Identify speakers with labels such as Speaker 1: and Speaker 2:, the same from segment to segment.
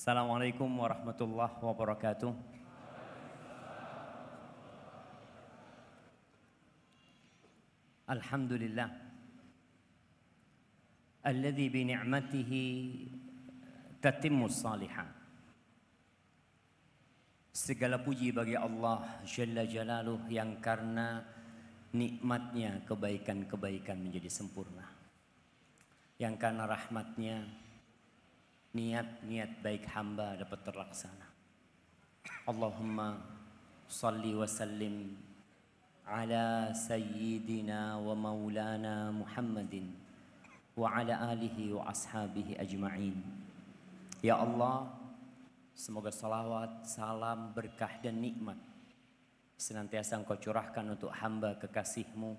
Speaker 1: Assalamualaikum warahmatullahi wabarakatuh. Alhamdulillah. Alladhi bi ni'matihi tatimmu salihah. Segala puji bagi Allah Jalla Jalaluh yang karena nikmatnya kebaikan-kebaikan menjadi sempurna. Yang karena rahmatnya niat-niat baik hamba dapat terlaksana. Allahumma salli wa sallim ala sayyidina wa maulana Muhammadin wa ala alihi wa ashabihi ajma'in. Ya Allah, semoga salawat, salam, berkah dan nikmat senantiasa engkau curahkan untuk hamba kekasihmu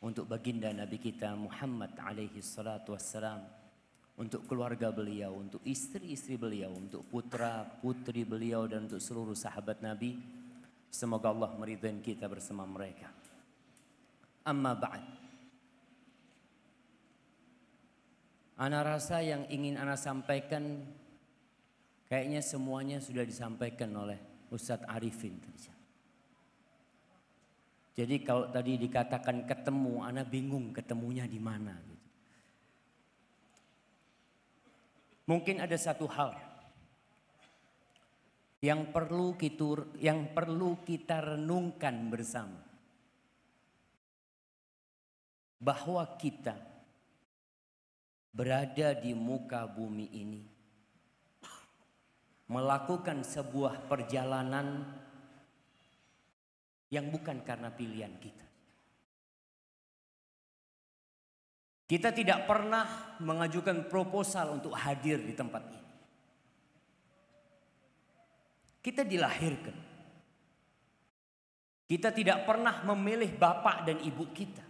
Speaker 1: untuk baginda Nabi kita Muhammad alaihi salatu wassalam untuk keluarga beliau, untuk istri-istri beliau, untuk putra-putri beliau dan untuk seluruh sahabat Nabi. Semoga Allah meridhai kita bersama mereka. Amma ba'd. Ana rasa yang ingin ana sampaikan kayaknya semuanya sudah disampaikan oleh Ustadz Arifin tadi. Jadi kalau tadi dikatakan ketemu, ana bingung ketemunya di mana. Mungkin ada satu hal yang perlu kita yang perlu kita renungkan bersama. Bahwa kita berada di muka bumi ini melakukan sebuah perjalanan yang bukan karena pilihan kita. Kita tidak pernah mengajukan proposal untuk hadir di tempat ini. Kita dilahirkan. Kita tidak pernah memilih bapak dan ibu kita.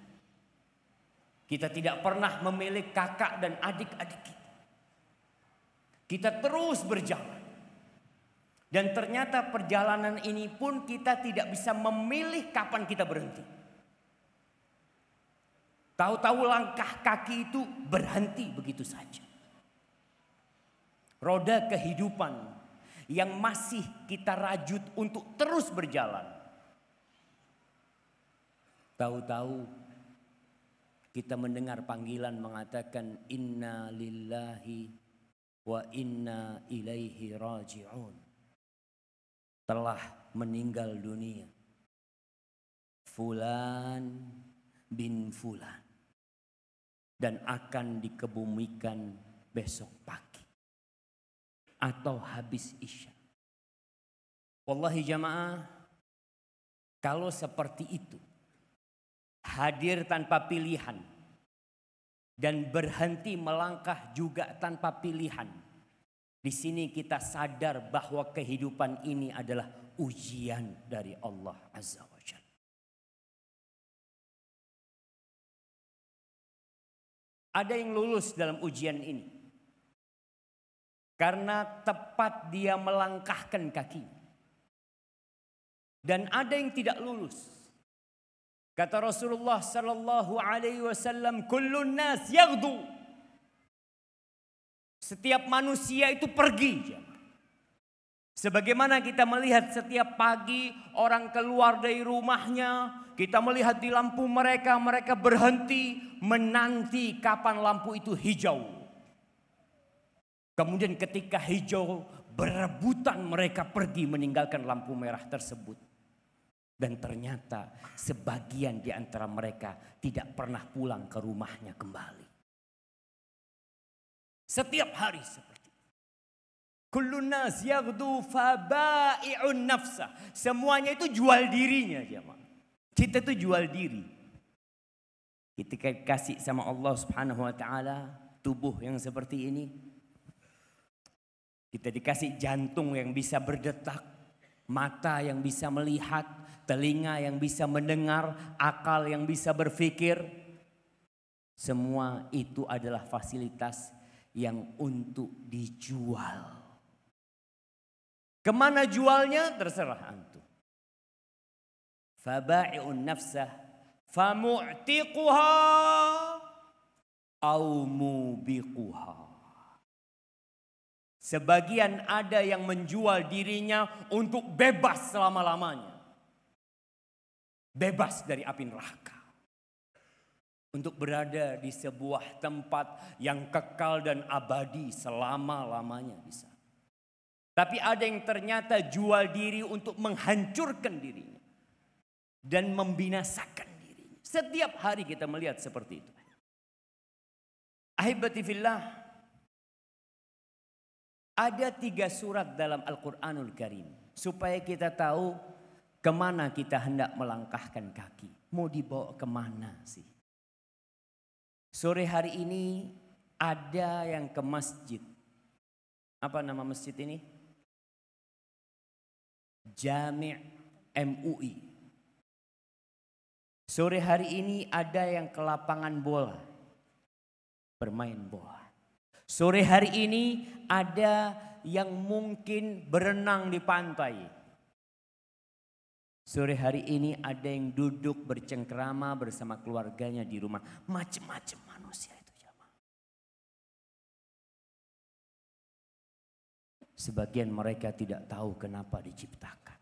Speaker 1: Kita tidak pernah memilih kakak dan adik-adik kita. Kita terus berjalan. Dan ternyata perjalanan ini pun kita tidak bisa memilih kapan kita berhenti. Tahu-tahu langkah kaki itu berhenti begitu saja. Roda kehidupan yang masih kita rajut untuk terus berjalan. Tahu-tahu kita mendengar panggilan mengatakan inna lillahi wa inna ilaihi raji'un. Telah meninggal dunia. Fulan bin Fulan dan akan dikebumikan
Speaker 2: besok pagi atau habis isya. Wallahi jamaah, kalau seperti itu
Speaker 1: hadir tanpa pilihan dan berhenti melangkah juga tanpa pilihan. Di sini kita sadar bahwa kehidupan ini adalah
Speaker 2: ujian dari Allah Azza wa Ada yang lulus dalam ujian ini. Karena tepat dia melangkahkan kaki,
Speaker 1: Dan ada yang tidak lulus. Kata Rasulullah sallallahu alaihi wasallam, "Kullun nas yaghdu." Setiap manusia itu pergi. Sebagaimana kita melihat setiap pagi orang keluar dari rumahnya, kita melihat di lampu mereka, mereka berhenti menanti kapan lampu itu hijau. Kemudian ketika hijau berebutan mereka pergi meninggalkan lampu merah tersebut. Dan ternyata sebagian di antara mereka tidak pernah pulang ke rumahnya kembali. Setiap
Speaker 2: hari seperti itu.
Speaker 1: Kullu nas yaghdu faba'i'un Semuanya itu jual dirinya jemaah. Kita tuh jual diri. Kita kasih sama Allah Subhanahu wa taala tubuh yang seperti ini. Kita dikasih jantung yang bisa berdetak, mata yang bisa melihat, telinga yang bisa mendengar, akal yang bisa berpikir. Semua itu adalah fasilitas yang untuk dijual. Kemana jualnya terserah Anda faba'i'un nafsah famu'tiquha au Sebagian ada yang menjual dirinya untuk bebas selama-lamanya. Bebas dari api neraka. Untuk berada di sebuah tempat yang kekal dan abadi selama-lamanya di Tapi ada yang ternyata jual diri untuk menghancurkan diri dan membinasakan dirinya. Setiap hari kita melihat seperti itu. Ahibati fillah, ada tiga surat dalam Al-Quranul Karim. Supaya kita tahu kemana kita hendak melangkahkan kaki. Mau dibawa kemana sih? Sore hari ini ada yang ke
Speaker 2: masjid. Apa nama masjid ini? Jami' MUI. Sore hari ini
Speaker 1: ada yang ke lapangan bola. Bermain bola. Sore hari ini ada yang mungkin berenang di pantai. Sore hari ini ada yang duduk bercengkrama bersama keluarganya di rumah.
Speaker 2: Macam-macam manusia itu
Speaker 1: Sebagian mereka tidak tahu kenapa diciptakan.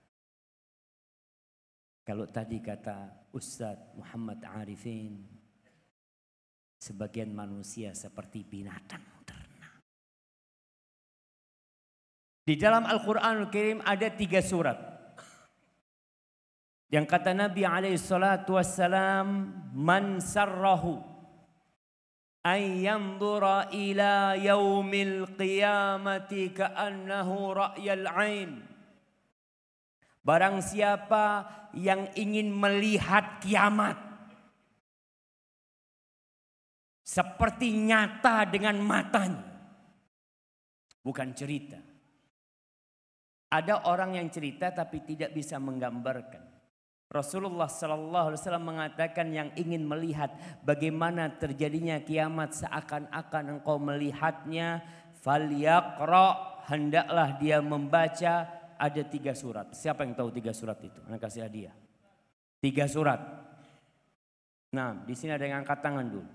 Speaker 1: Kalau tadi kata Ustadz Muhammad Arifin, sebagian manusia seperti binatang ternak. Di dalam Al-Quranul Karim ada tiga surat. Yang kata Nabi alaihi salatu wassalam, Man sarrahu an ila yaumil qiyamati ka'annahu ra'yal ain Barang siapa yang ingin melihat kiamat
Speaker 2: seperti nyata dengan matanya, bukan cerita. Ada orang yang cerita
Speaker 1: tapi tidak bisa menggambarkan. Rasulullah Sallallahu Alaihi Wasallam mengatakan yang ingin melihat bagaimana terjadinya kiamat seakan-akan engkau melihatnya, faliyakro hendaklah dia membaca ada tiga surat. Siapa yang tahu tiga surat itu? Anak kasih hadiah. Tiga surat. Nah,
Speaker 2: di sini ada yang angkat tangan dulu.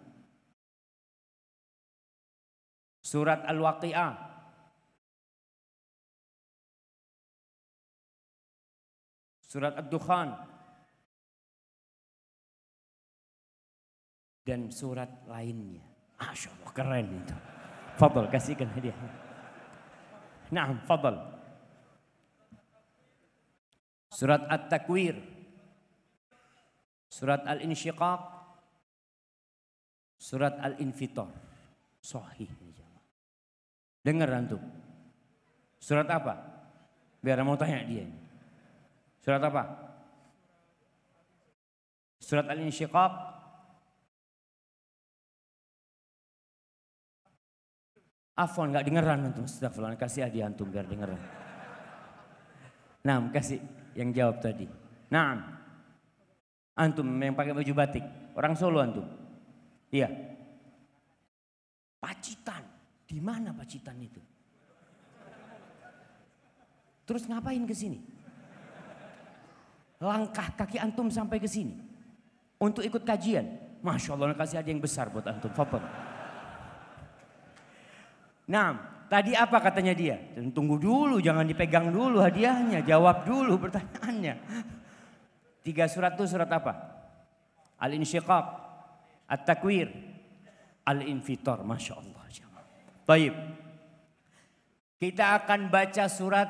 Speaker 2: Surat Al-Waqi'ah. Surat Ad-Dukhan. Dan surat lainnya. Masya Allah, keren itu. Fadol,
Speaker 1: kasihkan hadiah. Nah, fadol. Surat At-Takwir, Surat Al-Insyiqaq, Surat Al-Infitor. Sahih. Dengar antum. Surat apa? Biar mau tanya dia.
Speaker 2: Surat apa? Surat Al-Insyiqaq. Afwan nggak dengeran antum. Astagfirullah kasih hadiah antum biar dengeran. Nah,
Speaker 1: kasih yang jawab tadi. Naam. Antum yang pakai baju batik. Orang Solo antum. Iya. Pacitan. Di mana Pacitan itu? Terus ngapain ke sini? Langkah kaki antum sampai ke sini untuk ikut kajian. Masya Allah, kasih ada yang besar buat antum. Fapel. Nah, Tadi apa katanya dia? Tunggu dulu, jangan dipegang dulu hadiahnya. Jawab dulu pertanyaannya. Tiga surat itu surat apa? Al-Insyiqaq, At-Takwir, Al-Infitor. Masya Allah. Baik. Kita akan baca surat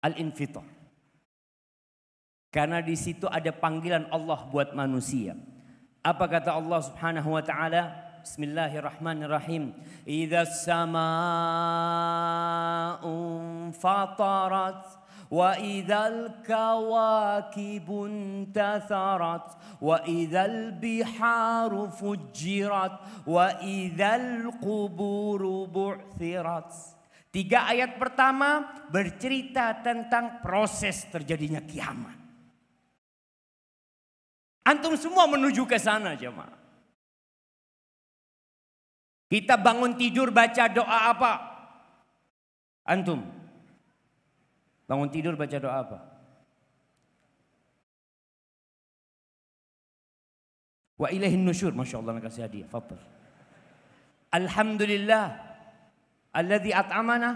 Speaker 1: Al-Infitor. Karena di situ ada panggilan Allah buat manusia. Apa kata Allah Subhanahu wa taala? Bismillahirrahmanirrahim. Idza as-samaa'u fatarat وإذا الكواكب انتثرت وإذا البحار فجرت وإذا القبور بعثرت Tiga ayat pertama bercerita
Speaker 2: tentang proses terjadinya kiamat. Antum semua menuju ke sana jemaah. Kita bangun tidur baca doa apa?
Speaker 1: Antum. Bangun tidur baca doa apa? Wa ilaihin nusyur. Masya Allah kasih hadiah. Fadal. Alhamdulillah. Alladhi at'amana.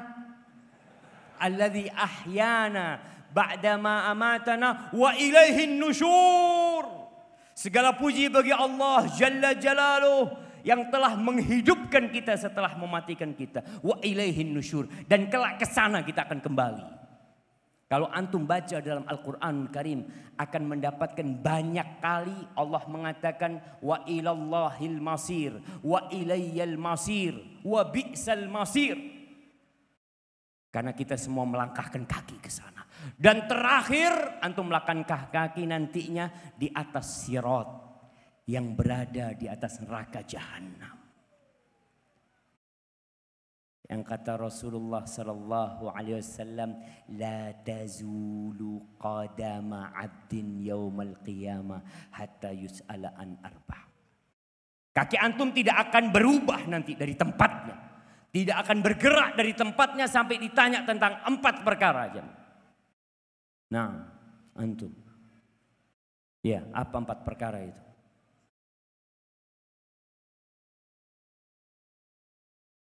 Speaker 1: Alladhi ahyana. Ba'dama amatana. Wa ilaihin
Speaker 3: nusyur.
Speaker 1: Segala puji bagi Allah Jalla Jalaluh yang telah menghidupkan kita setelah mematikan kita. Wa ilaihin nusyur. Dan kelak ke sana kita akan kembali. Kalau antum baca dalam Al-Quran Karim akan mendapatkan banyak kali Allah mengatakan wa ilallahil masir wa ilayyal masir wa bi'sal masir. Karena kita semua melangkahkan kaki ke sana. Dan terakhir antum melangkahkan kaki nantinya di atas sirat yang berada di atas neraka jahanam. Yang kata Rasulullah sallallahu alaihi wasallam, "La tazulu qadama 'abdin yaumal qiyamah hatta yus'ala an arba'." Kaki antum tidak akan berubah nanti dari tempatnya. Tidak akan bergerak dari tempatnya sampai ditanya tentang empat perkara.
Speaker 2: Nah, antum. Ya, apa empat perkara itu?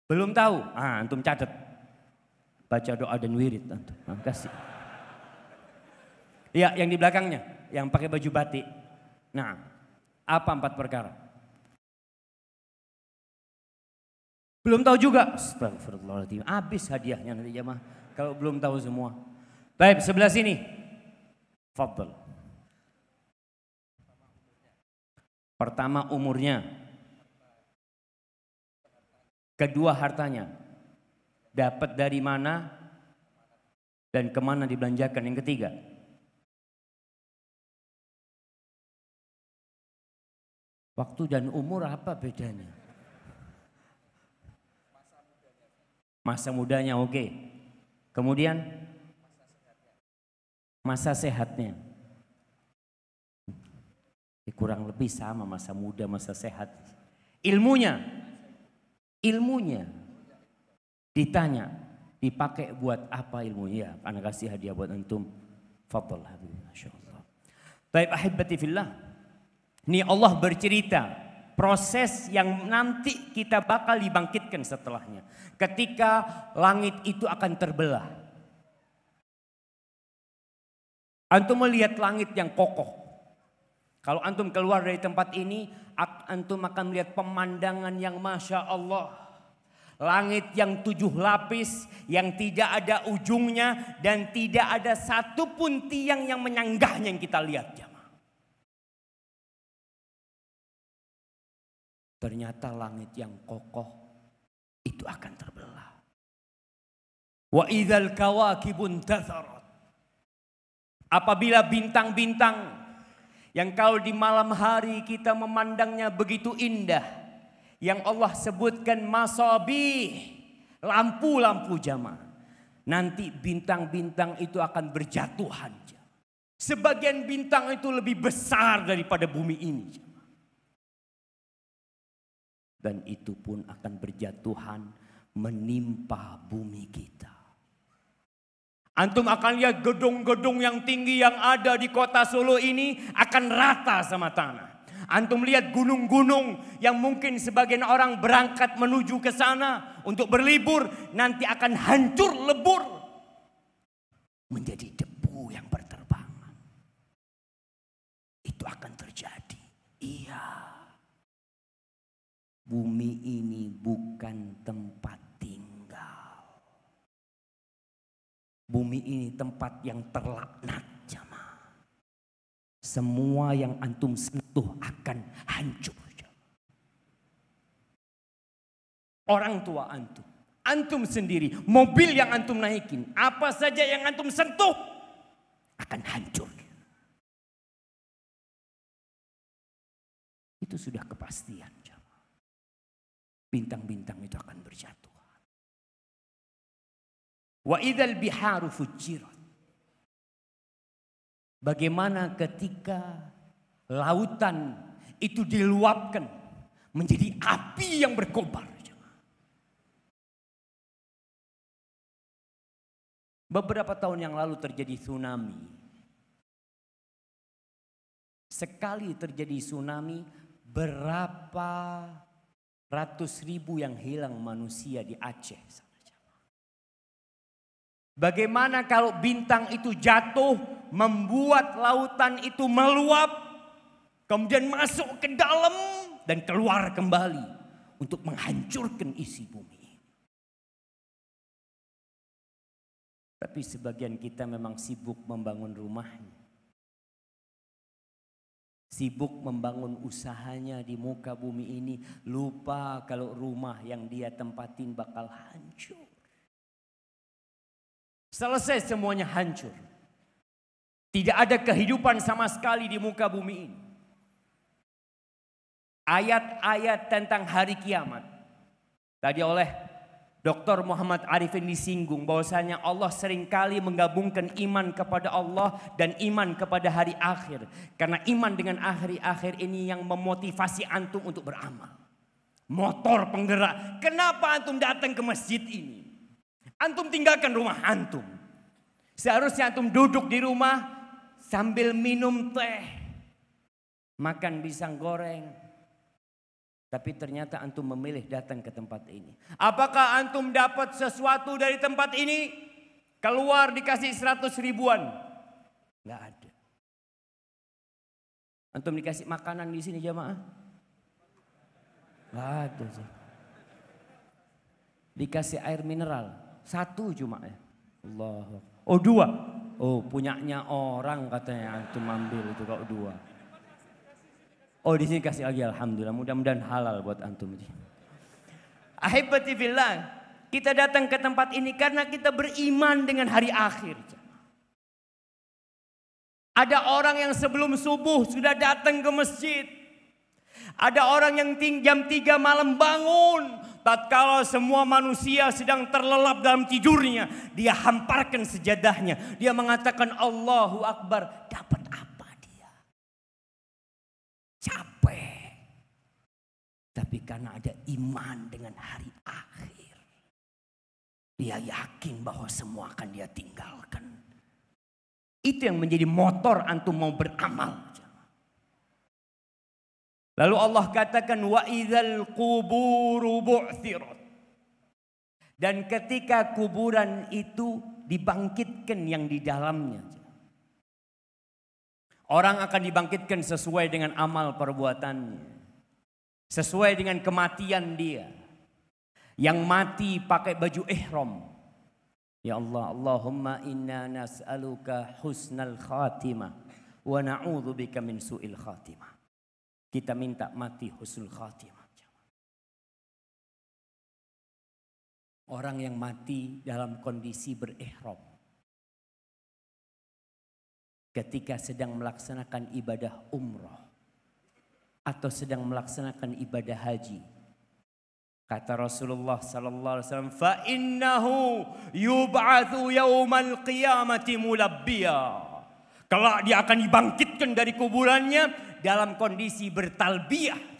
Speaker 2: Belum tahu? Ah, antum catat. Baca doa dan wirid antum. makasih kasih.
Speaker 1: Ya, yang di belakangnya, yang pakai baju batik. Nah, apa empat perkara? Belum tahu juga. Astagfirullahaladzim. Habis hadiahnya nanti jemaah Kalau belum tahu semua. Baik, sebelah sini. Fadl. Pertama umurnya. Kedua hartanya dapat dari mana dan kemana
Speaker 2: dibelanjakan. Yang ketiga, Waktu dan umur apa bedanya?
Speaker 1: Masa mudanya oke. Okay. Kemudian masa sehatnya. Kurang lebih sama masa muda, masa sehat. Ilmunya ilmunya ditanya dipakai buat apa ilmunya ya anak kasih hadiah buat antum fadl habib masyaallah baik ahibati fillah ini Allah bercerita proses yang nanti kita bakal dibangkitkan setelahnya ketika langit itu akan terbelah antum melihat langit yang kokoh kalau antum keluar dari tempat ini, antum akan melihat pemandangan yang masya Allah. Langit yang tujuh lapis, yang tidak ada ujungnya dan tidak
Speaker 2: ada satu pun tiang yang menyanggahnya yang kita lihat. Ternyata langit yang kokoh itu akan terbelah. Wa idzal kawakibun
Speaker 1: Apabila bintang-bintang yang kau di malam hari kita memandangnya begitu indah. Yang Allah sebutkan masobi. Lampu-lampu jamaah. Nanti bintang-bintang itu akan berjatuhan. Sebagian bintang itu lebih besar daripada bumi ini. Dan itu pun akan berjatuhan menimpa bumi kita.
Speaker 2: Antum akan
Speaker 1: lihat gedung-gedung yang tinggi yang ada di kota Solo ini akan rata sama tanah. Antum lihat gunung-gunung yang mungkin sebagian orang berangkat menuju ke sana untuk berlibur nanti akan hancur lebur menjadi debu yang berterbangan.
Speaker 2: Itu akan terjadi. Iya.
Speaker 1: Bumi ini bukan tempat Bumi ini tempat yang terlaknat jamaah. Semua yang antum sentuh akan hancur. Orang tua antum, antum sendiri, mobil yang antum naikin, apa saja yang antum sentuh
Speaker 2: akan hancur. Itu sudah kepastian. Bintang-bintang itu akan berjatuh. Wa idal biharu fujirat. Bagaimana ketika lautan itu diluapkan menjadi api yang berkobar. Beberapa tahun yang lalu terjadi tsunami. Sekali terjadi
Speaker 1: tsunami, berapa ratus ribu yang hilang manusia di Aceh. Bagaimana kalau bintang itu jatuh membuat lautan itu meluap kemudian
Speaker 2: masuk ke dalam
Speaker 1: dan keluar kembali untuk menghancurkan isi
Speaker 2: bumi. Tapi sebagian kita memang sibuk membangun rumahnya. Sibuk
Speaker 1: membangun usahanya di muka bumi ini, lupa kalau rumah yang dia tempatin bakal hancur. Selesai semuanya hancur. Tidak ada kehidupan sama sekali di muka bumi ini. Ayat-ayat tentang hari kiamat. Tadi oleh Dr. Muhammad Arifin disinggung bahwasanya Allah seringkali menggabungkan iman kepada Allah dan iman kepada hari akhir. Karena iman dengan akhir-akhir ini yang memotivasi antum untuk beramal. Motor penggerak. Kenapa antum datang ke masjid ini? Antum tinggalkan rumah antum. Seharusnya antum duduk di rumah sambil minum teh, makan pisang goreng. Tapi ternyata antum memilih datang ke tempat ini. Apakah antum dapat sesuatu dari tempat ini? Keluar dikasih seratus ribuan. Enggak ada. Antum dikasih makanan di sini jamaah?
Speaker 2: Enggak ada sih.
Speaker 1: Dikasih air mineral. Satu cuma ya. Allah. Oh dua. Oh punyanya orang katanya antum ah, ambil itu kok dua. Oh di sini kasih lagi alhamdulillah. Mudah-mudahan halal buat antum. Ahibati bilang Kita datang ke tempat ini karena kita beriman dengan hari akhir. Ada orang yang sebelum subuh sudah datang ke masjid. Ada orang yang jam 3 malam bangun tatkala semua manusia sedang terlelap dalam tidurnya, dia hamparkan sejadahnya. Dia mengatakan Allahu Akbar, dapat apa dia? Capek. Tapi karena ada iman dengan hari akhir. Dia yakin bahwa semua akan dia tinggalkan. Itu yang menjadi motor antum mau beramal. Lalu Allah katakan wa idzal quburu bu'thirat. Dan ketika kuburan itu dibangkitkan yang di dalamnya. Orang akan dibangkitkan sesuai dengan amal perbuatannya. Sesuai dengan kematian dia. Yang mati pakai baju ihram. Ya Allah, Allahumma inna nas'aluka husnal khatimah wa na'udzubika min su'il khatimah.
Speaker 2: Kita minta mati husnul khatimah. Orang yang mati dalam kondisi berihram.
Speaker 1: Ketika sedang melaksanakan ibadah umroh. Atau sedang melaksanakan ibadah haji. Kata Rasulullah sallallahu alaihi wasallam, "Fa innahu yub'atsu yaumal qiyamati mulabbiya." Kelak dia akan dibangkitkan dari kuburannya dalam kondisi bertalbiyah.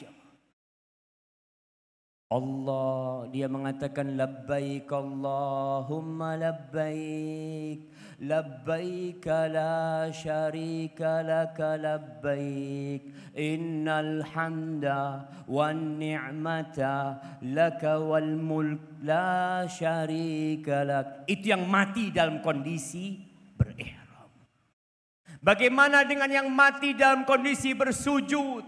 Speaker 1: Allah dia mengatakan labbaik Allahumma labbaik labbaik la syarika laka labbaik innal hamda wan ni'mata laka wal mulk la syarika lak itu yang mati dalam kondisi berih Bagaimana dengan yang mati dalam kondisi bersujud?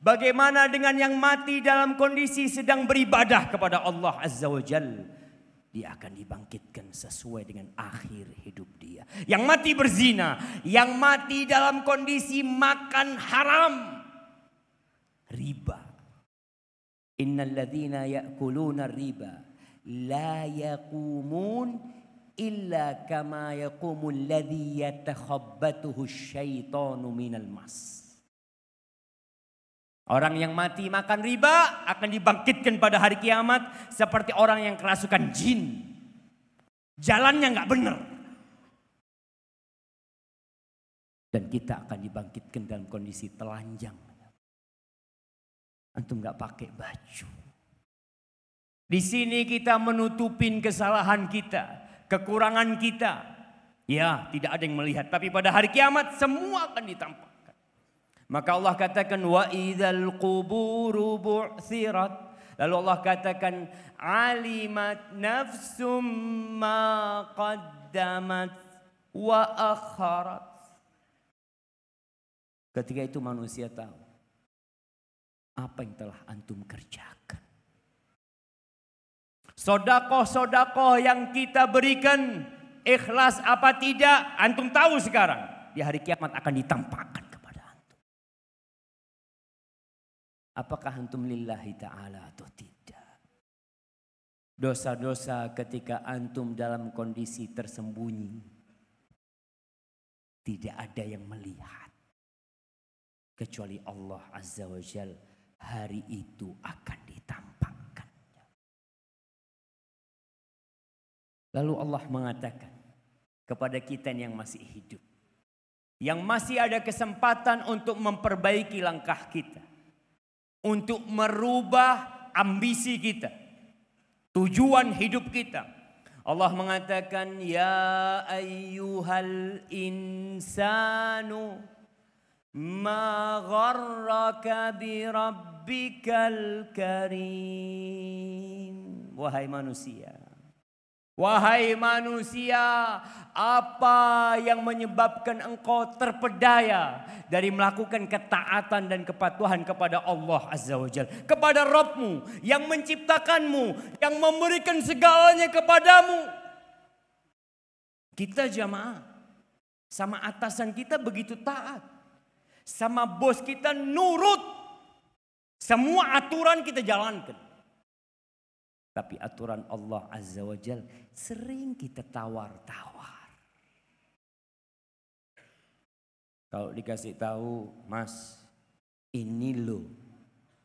Speaker 1: Bagaimana dengan yang mati dalam kondisi sedang beribadah kepada Allah Azza wa Jalla? dia akan dibangkitkan sesuai dengan akhir hidup dia. Yang mati berzina, yang mati dalam kondisi makan haram, riba. ladhina ya'kuluna riba la yaqumun illa kama yaqumu alladhi yatakhabbatuhu syaitanu minal mas. Orang yang mati makan riba akan dibangkitkan pada hari kiamat seperti orang
Speaker 2: yang kerasukan jin. Jalannya nggak benar. Dan kita akan dibangkitkan dalam kondisi telanjang. Antum nggak pakai baju. Di sini
Speaker 1: kita menutupin kesalahan kita kekurangan kita. Ya, tidak ada yang melihat, tapi pada hari kiamat semua akan ditampakkan. Maka Allah katakan wa idzal quburu Lalu Allah katakan alimat nafsum ma wa
Speaker 2: akharat.
Speaker 1: Ketika itu manusia tahu apa yang telah antum kerjakan. Sodakoh-sodakoh yang kita berikan ikhlas apa tidak antum tahu sekarang. Di hari kiamat akan ditampakkan kepada antum. Apakah antum lillahi ta'ala atau tidak. Dosa-dosa ketika antum dalam kondisi tersembunyi. Tidak ada yang melihat. Kecuali Allah Azza wa Jal hari itu akan ditampakkan Lalu Allah mengatakan kepada kita yang masih hidup. Yang masih ada kesempatan untuk memperbaiki langkah kita. Untuk merubah ambisi kita. Tujuan hidup kita. Allah mengatakan ya ayyuhal insanu ma gharraka bi karim. Wahai manusia, Wahai manusia, apa yang menyebabkan engkau terpedaya dari melakukan ketaatan dan kepatuhan kepada Allah Azza wa Jal. Kepada Rabbimu yang menciptakanmu, yang memberikan segalanya kepadamu. Kita jamaah, sama atasan kita begitu taat. Sama bos kita nurut. Semua aturan kita jalankan. Tapi aturan Allah Azza wa Jal sering kita tawar-tawar. Kalau dikasih tahu, Mas, ini loh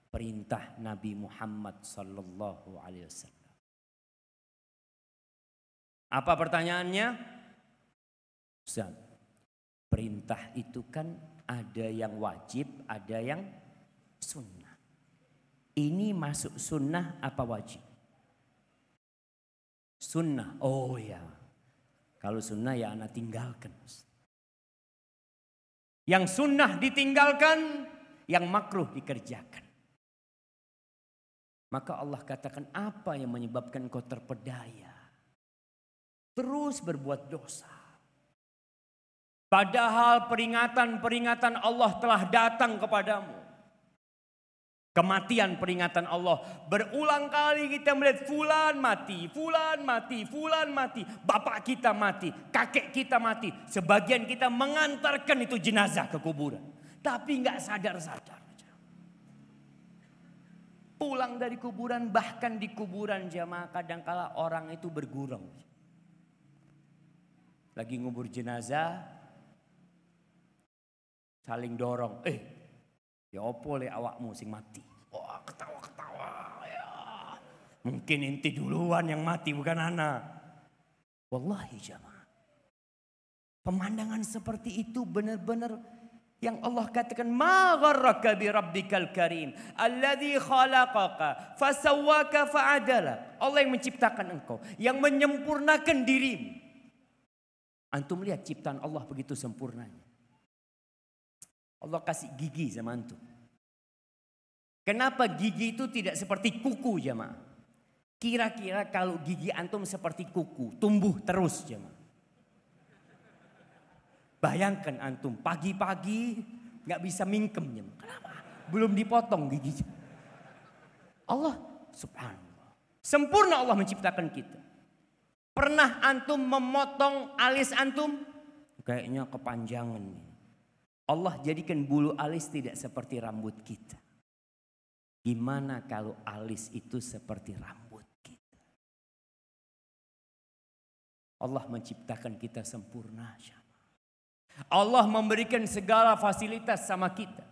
Speaker 1: perintah Nabi Muhammad Sallallahu Alaihi Wasallam.
Speaker 2: Apa pertanyaannya?
Speaker 1: Ustaz, perintah itu kan ada yang wajib, ada yang sunnah. Ini masuk sunnah apa wajib? Sunnah, oh ya. Kalau sunnah ya anak tinggalkan. Yang sunnah ditinggalkan, yang makruh dikerjakan. Maka Allah katakan apa yang menyebabkan kau terpedaya. Terus berbuat dosa. Padahal peringatan-peringatan Allah telah datang kepadamu. Kematian peringatan Allah. Berulang kali kita melihat fulan mati, fulan mati, fulan mati. Bapak kita mati, kakek kita mati. Sebagian kita mengantarkan itu jenazah ke kuburan. Tapi nggak sadar-sadar. Pulang dari kuburan bahkan di kuburan jamaah kadangkala orang itu bergurau. Lagi ngubur jenazah saling dorong. Eh Ya opo le awakmu sing mati. Wah ketawa-ketawa ya. Mungkin inti duluan yang mati bukan Ana. Wallahi jamaah. Pemandangan seperti itu benar-benar yang Allah katakan ma gharraka bi rabbikal karim alladzi khalaqaka fasawwaka fa'adala Allah yang menciptakan engkau yang menyempurnakan dirimu Antum lihat ciptaan Allah begitu sempurnanya Allah kasih gigi sama antum. Kenapa gigi itu tidak seperti kuku jemaah? Kira-kira kalau gigi antum seperti kuku, tumbuh terus jemaah. Bayangkan antum pagi-pagi nggak bisa mingkem jemaah. Kenapa? Belum dipotong gigi. Allah subhanallah. Sempurna Allah menciptakan kita. Pernah antum memotong alis antum? Kayaknya kepanjangan nih. Allah jadikan bulu alis tidak seperti rambut kita. Gimana kalau alis itu seperti rambut kita? Allah menciptakan kita sempurna. Allah memberikan segala fasilitas sama kita.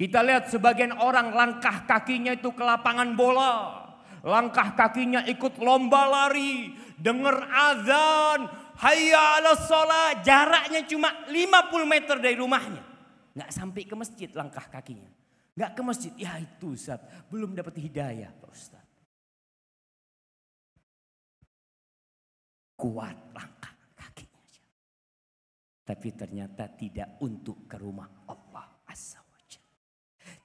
Speaker 1: Kita lihat sebagian orang langkah kakinya itu ke lapangan bola. Langkah kakinya ikut lomba lari. Dengar azan, Hayya ala sholat. Jaraknya cuma 50 meter dari rumahnya. Nggak sampai ke masjid langkah kakinya. Nggak
Speaker 2: ke masjid. Ya itu Ustaz. Belum dapat hidayah Pak Ustaz. Kuat langkah kakinya. Tapi ternyata tidak untuk ke rumah Allah Azza wa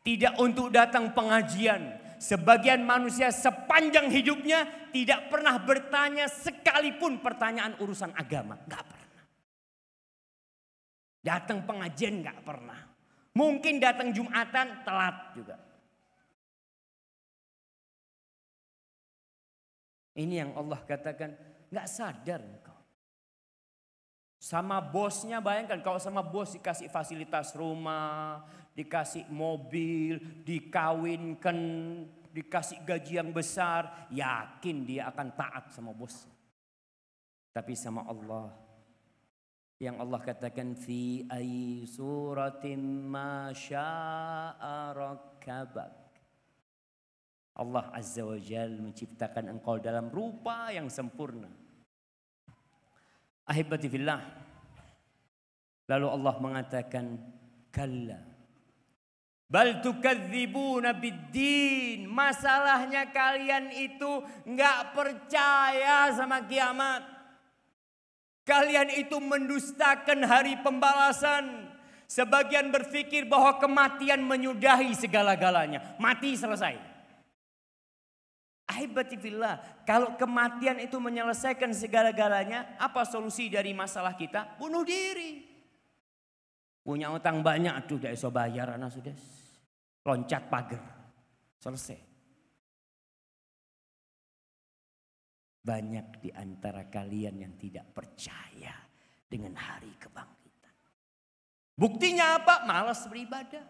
Speaker 1: Tidak untuk datang pengajian. Sebagian manusia sepanjang hidupnya tidak pernah bertanya sekalipun pertanyaan urusan agama. Gak pernah.
Speaker 2: Datang pengajian gak pernah. Mungkin datang Jumatan telat juga. Ini yang Allah katakan gak sadar engkau. Sama bosnya
Speaker 1: bayangkan kalau sama bos dikasih fasilitas rumah, dikasih mobil, dikawinkan, dikasih gaji yang besar, yakin dia akan taat sama bos. Tapi sama Allah yang Allah katakan fi ay suratim ma syaa Allah Azza wa Jal menciptakan engkau dalam rupa yang sempurna. Ahibati fillah. Lalu Allah mengatakan kalla Bal tukadzibuna biddin. Masalahnya kalian itu nggak percaya sama kiamat. Kalian itu mendustakan hari pembalasan. Sebagian berpikir bahwa kematian menyudahi segala-galanya. Mati selesai. Aibatifillah. Kalau kematian itu menyelesaikan segala-galanya. Apa solusi dari masalah kita? Bunuh diri.
Speaker 2: Punya utang banyak aduh, tuh bisa bayar, anak sudah loncat pagar. Selesai.
Speaker 1: Banyak di antara kalian yang tidak percaya dengan hari kebangkitan. Buktinya apa? Malas beribadah.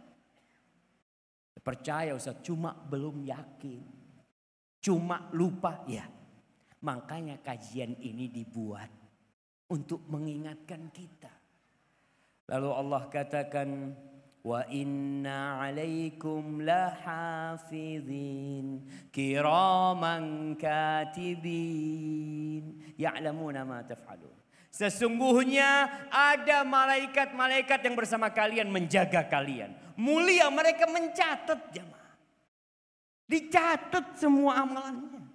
Speaker 1: Percaya Ustaz, cuma belum yakin. Cuma lupa, ya. Makanya kajian ini dibuat untuk mengingatkan kita. Lalu Allah katakan, Wa inna alaikum lahafidhin kiraman katibin ya'lamuna ma Sesungguhnya ada malaikat-malaikat yang bersama kalian menjaga kalian. Mulia mereka mencatat
Speaker 2: jamaah. Dicatat semua amalannya.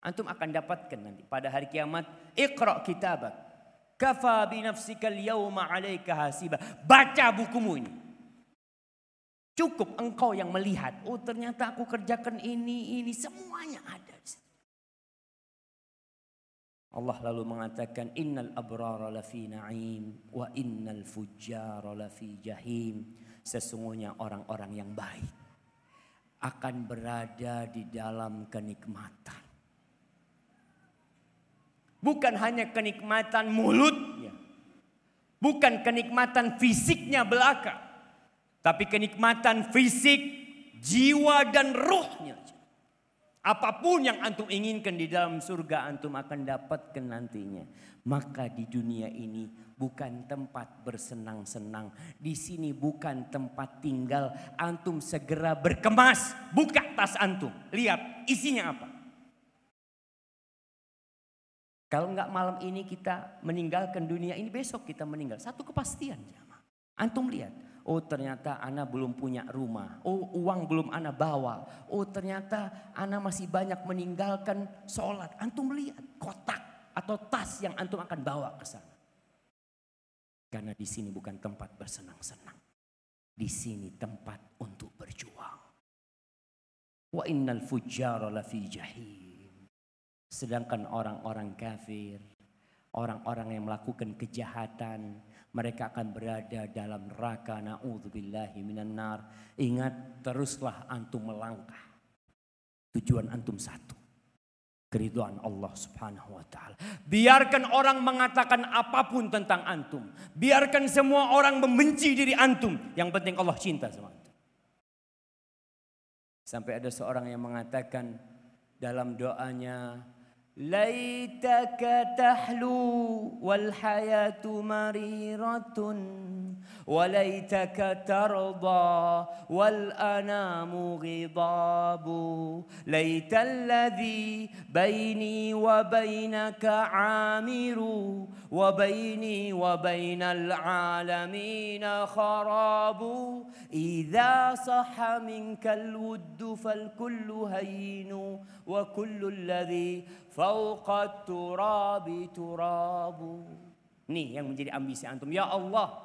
Speaker 1: Antum akan dapatkan nanti pada hari kiamat. Iqra kitabak. Kafa binafsikal yauma alaika hasiba. Baca bukumu ini. Cukup engkau yang melihat. Oh ternyata aku kerjakan ini, ini. Semuanya ada. Allah lalu mengatakan innal abrara lafi na'im wa innal fujjara lafi jahim. Sesungguhnya orang-orang yang baik akan berada di dalam kenikmatan. Bukan hanya kenikmatan mulutnya. Bukan kenikmatan fisiknya belaka. Tapi kenikmatan fisik, jiwa dan rohnya. Apapun yang antum inginkan di dalam surga antum akan dapatkan nantinya. Maka di dunia ini bukan tempat bersenang-senang. Di sini bukan tempat tinggal. Antum segera berkemas, buka tas antum, lihat isinya apa. Kalau nggak malam ini kita meninggalkan dunia ini besok kita meninggal. Satu kepastian jamaah. Antum lihat. Oh ternyata Ana belum punya rumah. Oh uang belum Ana bawa. Oh ternyata Ana masih banyak meninggalkan sholat. Antum lihat kotak atau tas yang Antum akan bawa ke sana. Karena di sini bukan tempat bersenang-senang. Di sini tempat untuk berjuang. Wa innal fujjara lafi jahil. Sedangkan orang-orang kafir, orang-orang yang melakukan kejahatan, mereka akan berada dalam neraka na'udzubillahi minan nar. Ingat teruslah antum melangkah. Tujuan antum satu. Keriduan Allah subhanahu wa ta'ala. Biarkan orang mengatakan apapun tentang antum. Biarkan semua orang membenci diri antum. Yang penting Allah cinta sama antum. Sampai ada seorang yang mengatakan dalam doanya ليتك تحلو والحياة مريرة وليتك ترضى والأنام غضاب ليت الذي بيني وبينك عامر وبيني وبين العالمين خراب إذا صح منك الود فالكل هين وكل الذي fauqat turabi turabu. Nih yang menjadi ambisi antum. Ya Allah,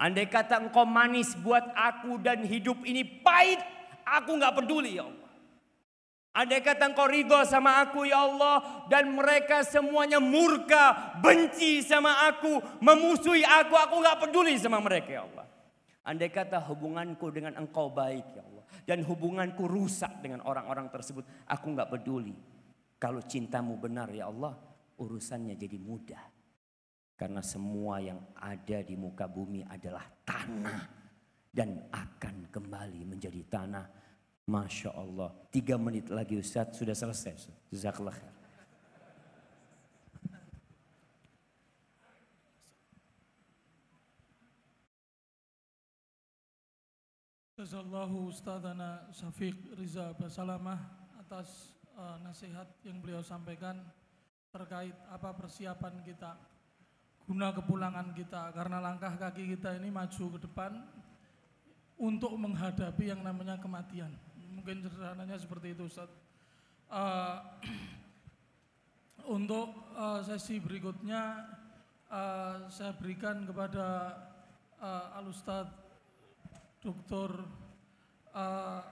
Speaker 1: andai kata engkau manis buat aku dan hidup ini pahit, aku nggak peduli ya Allah. Andai kata engkau ridho sama aku ya Allah dan mereka semuanya murka, benci sama aku, memusuhi aku, aku nggak peduli sama mereka ya Allah. Andai kata hubunganku dengan engkau baik ya Allah dan hubunganku rusak dengan orang-orang tersebut, aku nggak peduli. Kalau cintamu benar ya Allah, urusannya jadi mudah. Karena semua yang ada di muka bumi adalah tanah dan akan kembali menjadi tanah. Masya Allah. Tiga menit lagi Ustaz sudah selesai. Jazakallah khair.
Speaker 4: Jazakallahu Ustazana Safiq Riza Basalamah atas uh, nasihat yang beliau sampaikan terkait apa persiapan kita guna kepulangan kita karena langkah kaki kita ini maju ke depan untuk menghadapi yang namanya kematian mungkin sederhananya seperti itu Ustaz uh, untuk uh, sesi berikutnya uh, saya berikan kepada uh, Alustad Dr. Uh,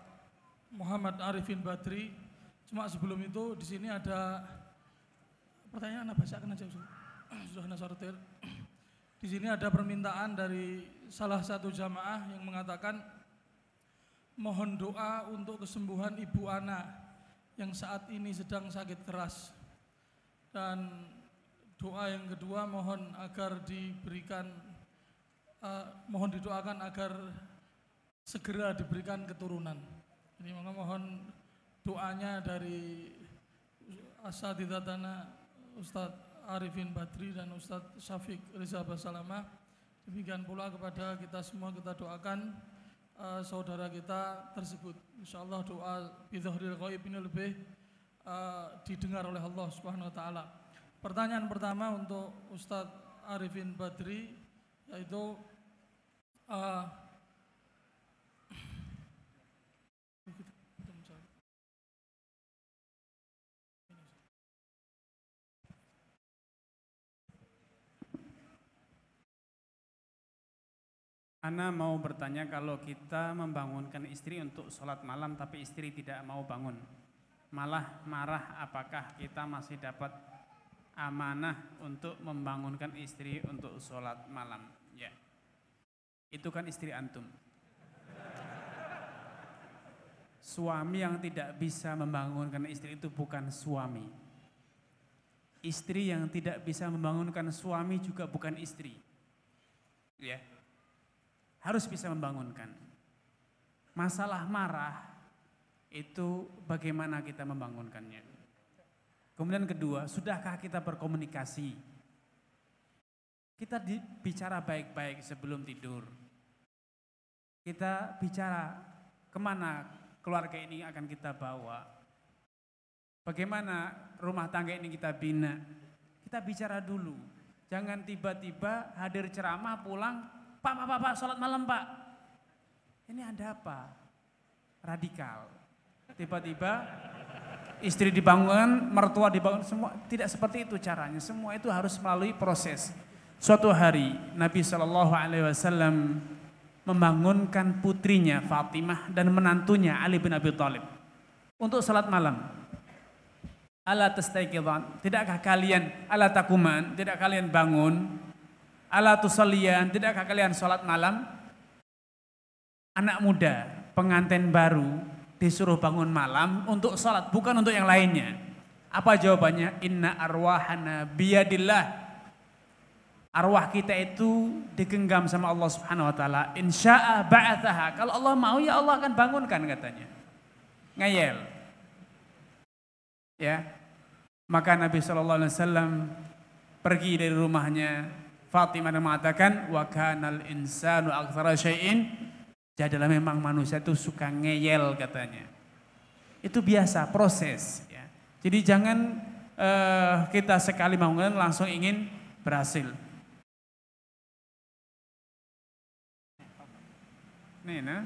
Speaker 4: Muhammad Arifin Badri Cuma sebelum itu di sini ada pertanyaan apa bacakan aja Sudah Hana Di sini ada permintaan dari salah satu jamaah yang mengatakan mohon doa untuk kesembuhan ibu anak yang saat ini sedang sakit keras. Dan doa yang kedua mohon agar diberikan uh, mohon didoakan agar segera diberikan keturunan. Ini mohon doanya dari asa Asatidatana Ustadz Arifin Badri dan Ustadz Syafiq Riza Basalamah. Demikian pula kepada kita semua kita doakan uh, saudara kita tersebut. Insyaallah Allah doa bidhahril ghaib ini lebih uh, didengar oleh Allah Subhanahu wa taala. Pertanyaan pertama untuk Ustadz Arifin Badri yaitu uh,
Speaker 3: Ana mau bertanya kalau kita membangunkan istri untuk sholat malam tapi istri tidak mau bangun. Malah marah apakah kita masih dapat amanah untuk membangunkan istri untuk sholat malam. Ya. Itu kan istri antum. Suami yang tidak bisa membangunkan istri itu bukan suami. Istri yang tidak bisa membangunkan suami juga bukan istri. Ya harus bisa membangunkan. Masalah marah itu bagaimana kita membangunkannya. Kemudian kedua, sudahkah kita berkomunikasi? Kita bicara baik-baik sebelum tidur. Kita bicara kemana keluarga ini akan kita bawa. Bagaimana rumah tangga ini kita bina. Kita bicara dulu. Jangan tiba-tiba hadir ceramah pulang Pak, Pak, Pak, Pak, sholat malam Pak. Ini ada apa? Radikal. Tiba-tiba istri dibangun, mertua dibangun, semua tidak seperti itu caranya. Semua itu harus melalui proses. Suatu hari Nabi Shallallahu Alaihi Wasallam membangunkan putrinya Fatimah dan menantunya Ali bin Abi Thalib untuk salat malam. Ala tidakkah kalian ala takuman, tidak kalian bangun? Ala tusallian, tidakkah kalian sholat malam? Anak muda, pengantin baru, disuruh bangun malam untuk sholat, bukan untuk yang lainnya. Apa jawabannya? Inna arwahana biyadillah. Arwah kita itu digenggam sama Allah Subhanahu wa taala. Insya'a ba'athaha. Kalau Allah mau ya Allah akan bangunkan katanya. Ngayel. Ya. Maka Nabi saw alaihi wasallam pergi dari rumahnya Fatimah mengatakan wa kanal insanu aktsara syai'in dia adalah memang manusia itu suka ngeyel katanya. Itu biasa proses ya. Jadi jangan uh, kita sekali bangun langsung ingin berhasil. Nih, nah.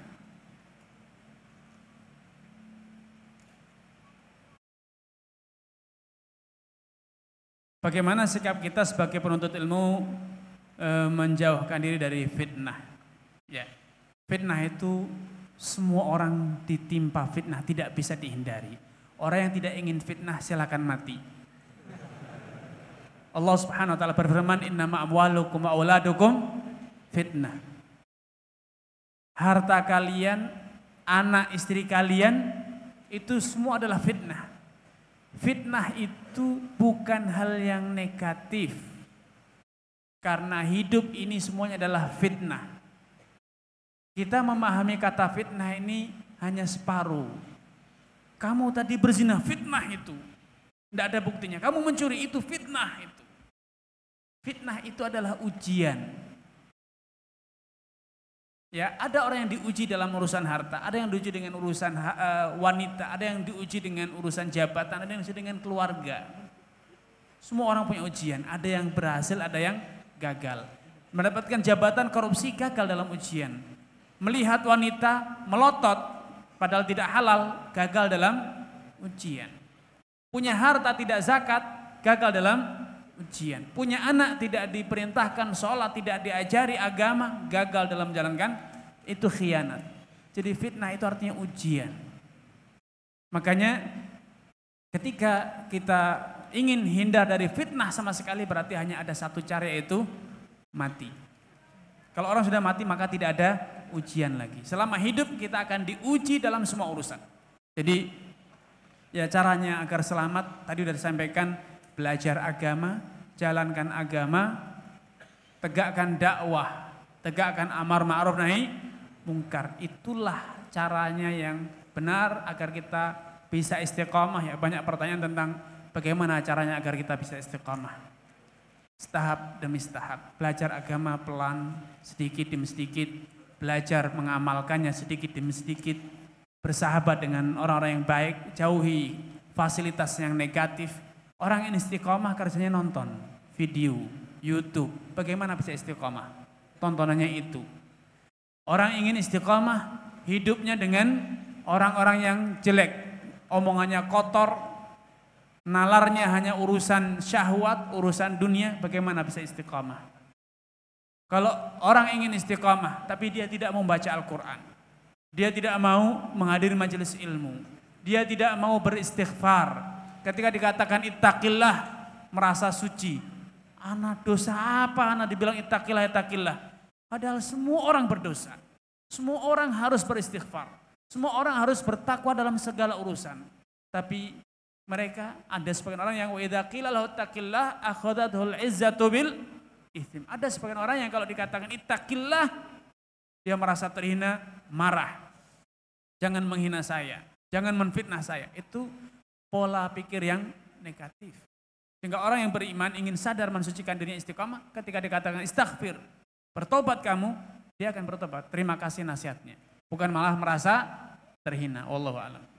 Speaker 3: Bagaimana sikap kita sebagai penuntut ilmu E, menjauhkan diri dari fitnah. Ya. Fitnah itu semua orang ditimpa fitnah, tidak bisa dihindari. Orang yang tidak ingin fitnah silakan mati. Allah Subhanahu wa taala berfirman inna ma'amwalukum wa fitnah. Harta kalian, anak istri kalian itu semua adalah fitnah. Fitnah itu bukan hal yang negatif karena hidup ini semuanya adalah fitnah. Kita memahami kata fitnah ini hanya separuh. Kamu tadi berzina, fitnah itu. Tidak ada buktinya. Kamu mencuri, itu fitnah itu. Fitnah itu adalah ujian. Ya, ada orang yang diuji dalam urusan harta, ada yang diuji dengan urusan eh, wanita, ada yang diuji dengan urusan jabatan, ada yang diuji dengan keluarga. Semua orang punya ujian, ada yang berhasil, ada yang gagal. Mendapatkan jabatan korupsi gagal dalam ujian. Melihat wanita melotot padahal tidak halal gagal dalam ujian. Punya harta tidak zakat gagal dalam ujian. Punya anak tidak diperintahkan sholat, tidak diajari agama, gagal dalam menjalankan itu khianat. Jadi fitnah itu artinya ujian. Makanya ketika kita ingin hindar dari fitnah sama sekali berarti hanya ada satu cara yaitu mati. Kalau orang sudah mati maka tidak ada ujian lagi. Selama hidup kita akan diuji dalam semua urusan. Jadi ya caranya agar selamat tadi sudah disampaikan belajar agama, jalankan agama, tegakkan dakwah, tegakkan amar ma'ruf nahi mungkar. Itulah caranya yang benar agar kita bisa istiqomah ya. Banyak pertanyaan tentang bagaimana caranya agar kita bisa istiqamah. Setahap demi setahap, belajar agama pelan, sedikit demi sedikit, belajar mengamalkannya sedikit demi sedikit, bersahabat dengan orang-orang yang baik, jauhi fasilitas yang negatif. Orang yang istiqomah kerjanya nonton video, YouTube. Bagaimana bisa istiqomah? Tontonannya itu. Orang ingin istiqomah hidupnya dengan orang-orang yang jelek, omongannya kotor, nalarnya hanya urusan syahwat, urusan dunia, bagaimana bisa istiqamah? Kalau orang ingin istiqamah, tapi dia tidak membaca Al-Quran, dia tidak mau menghadiri majelis ilmu, dia tidak mau beristighfar. Ketika dikatakan itakillah merasa suci. Anak dosa apa? Anak dibilang itakillah itakillah. Padahal semua orang berdosa. Semua orang harus beristighfar. Semua orang harus bertakwa dalam segala urusan. Tapi mereka ada sebagian orang yang wa izzatu Ada sebagian orang yang kalau dikatakan ittaqillah dia merasa terhina, marah. Jangan menghina saya, jangan menfitnah saya. Itu pola pikir yang negatif. Sehingga orang yang beriman ingin sadar mensucikan dirinya istiqamah ketika dikatakan istighfir. Bertobat kamu, dia akan bertobat. Terima kasih nasihatnya. Bukan malah merasa terhina. Wallahu a'lam.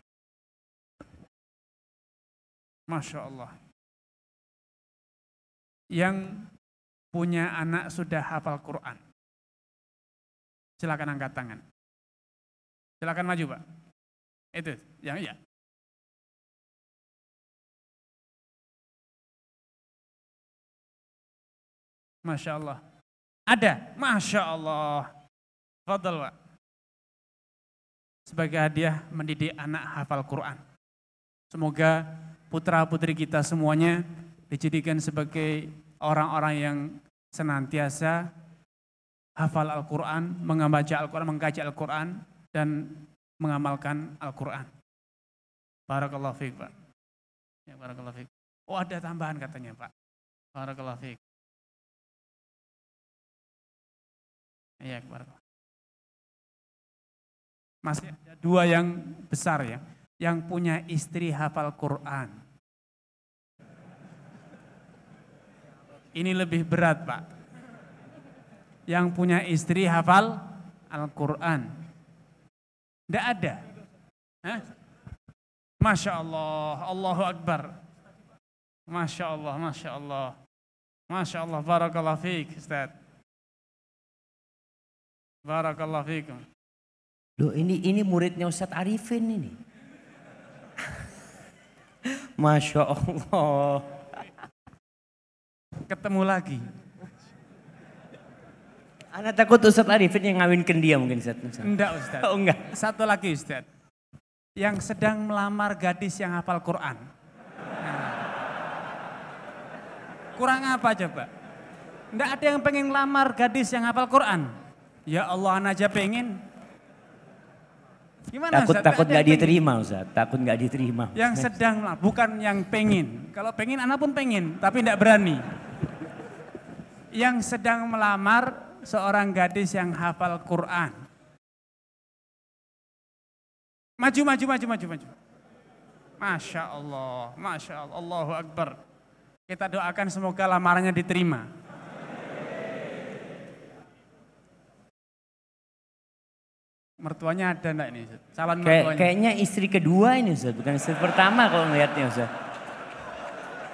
Speaker 2: Masya Allah. Yang punya anak sudah hafal Quran. Silakan angkat tangan. Silakan maju, Pak. Itu, yang iya. Masya Allah. Ada, Masya Allah. Fadal, Pak.
Speaker 3: Sebagai hadiah mendidik anak hafal Quran. Semoga putra-putri kita semuanya dijadikan sebagai orang-orang yang senantiasa hafal Al-Quran, membaca Al-Quran, mengkaji Al-Quran, dan mengamalkan Al-Quran. Barakallahu fiqh, Pak. Ya, barakallahu fiqh. Oh, ada tambahan katanya, Pak. Barakallahu fiqh. Ya, barakallahu. Masih ada dua yang besar ya. Yang punya istri hafal Quran. Ini lebih berat Pak. Yang punya istri hafal Al-Quran. Tidak ada. Hah? Masya Allah, Allahu Akbar. Masya Allah, Masya Allah. Masya Allah, Barakallah Fik, Ustaz. Barakallah Fik.
Speaker 1: Loh ini ini muridnya Ustaz Arifin ini. Masya Allah ketemu lagi. Anak takut Ustadz Arifin yang ngawinkan dia mungkin Ustadz.
Speaker 3: Enggak Ustadz. Oh enggak. Satu lagi Ustadz. Yang sedang melamar gadis yang hafal Quran. Nah. Kurang apa coba? Enggak ada yang pengen melamar gadis yang hafal Quran. Ya Allah anak aja pengen. Gimana takut Ustaz? takut nggak diterima
Speaker 1: Ustaz, takut nggak diterima. Yang
Speaker 3: sedang lah, bukan yang pengen. Kalau pengen anak pun pengen, tapi tidak berani yang sedang melamar seorang gadis yang hafal Quran. Maju, maju, maju, maju, maju. Masya Allah, Masya Allah, Allahu Akbar. Kita doakan semoga lamarannya diterima. Mertuanya ada enggak ini Calon Kay mertuanya. Kayaknya
Speaker 1: istri kedua ini Ustaz, bukan istri pertama kalau melihatnya Ustaz.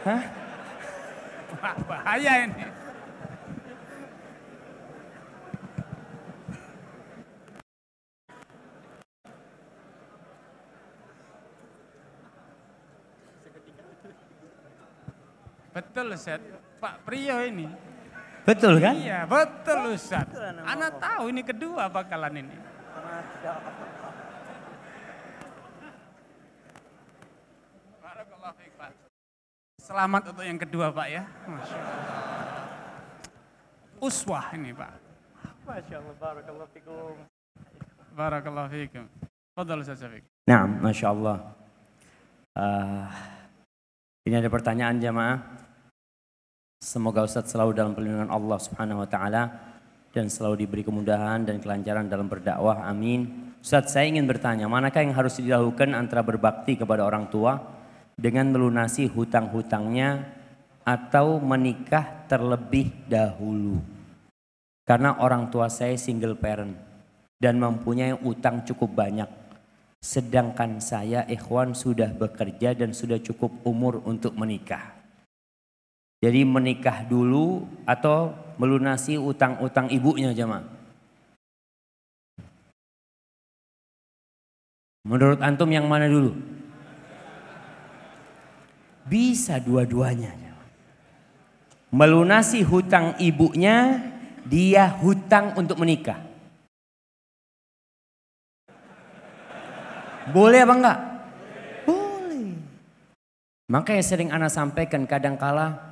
Speaker 1: Hah?
Speaker 3: Bahaya ini. Betul Ustaz. Pak Priyo ini. Betul kan? Iya, betul Ustaz. Anak tahu ini kedua bakalan ini. Selamat untuk yang kedua Pak ya. Masya Allah. Uswah ini Pak. Masya Allah, Barakallahu Fikum. Barakallahu Fikum. Fadal Ustaz Syafiq.
Speaker 1: Nah, Masya Allah. Uh, ah, ini ada pertanyaan jamaah. Semoga Ustaz selalu dalam perlindungan Allah Subhanahu wa taala dan selalu diberi kemudahan dan kelancaran dalam berdakwah. Amin. Ustaz, saya ingin bertanya, manakah yang harus dilakukan antara berbakti kepada orang tua dengan melunasi hutang-hutangnya atau menikah terlebih dahulu? Karena orang tua saya single parent dan mempunyai utang cukup banyak. Sedangkan saya ikhwan sudah bekerja dan sudah cukup umur untuk menikah. Jadi menikah dulu atau melunasi utang-utang ibunya jemaah. Menurut antum yang mana dulu? Bisa dua-duanya. Melunasi hutang ibunya, dia hutang untuk menikah. Boleh apa enggak? Boleh. Makanya sering anak sampaikan kadangkala kala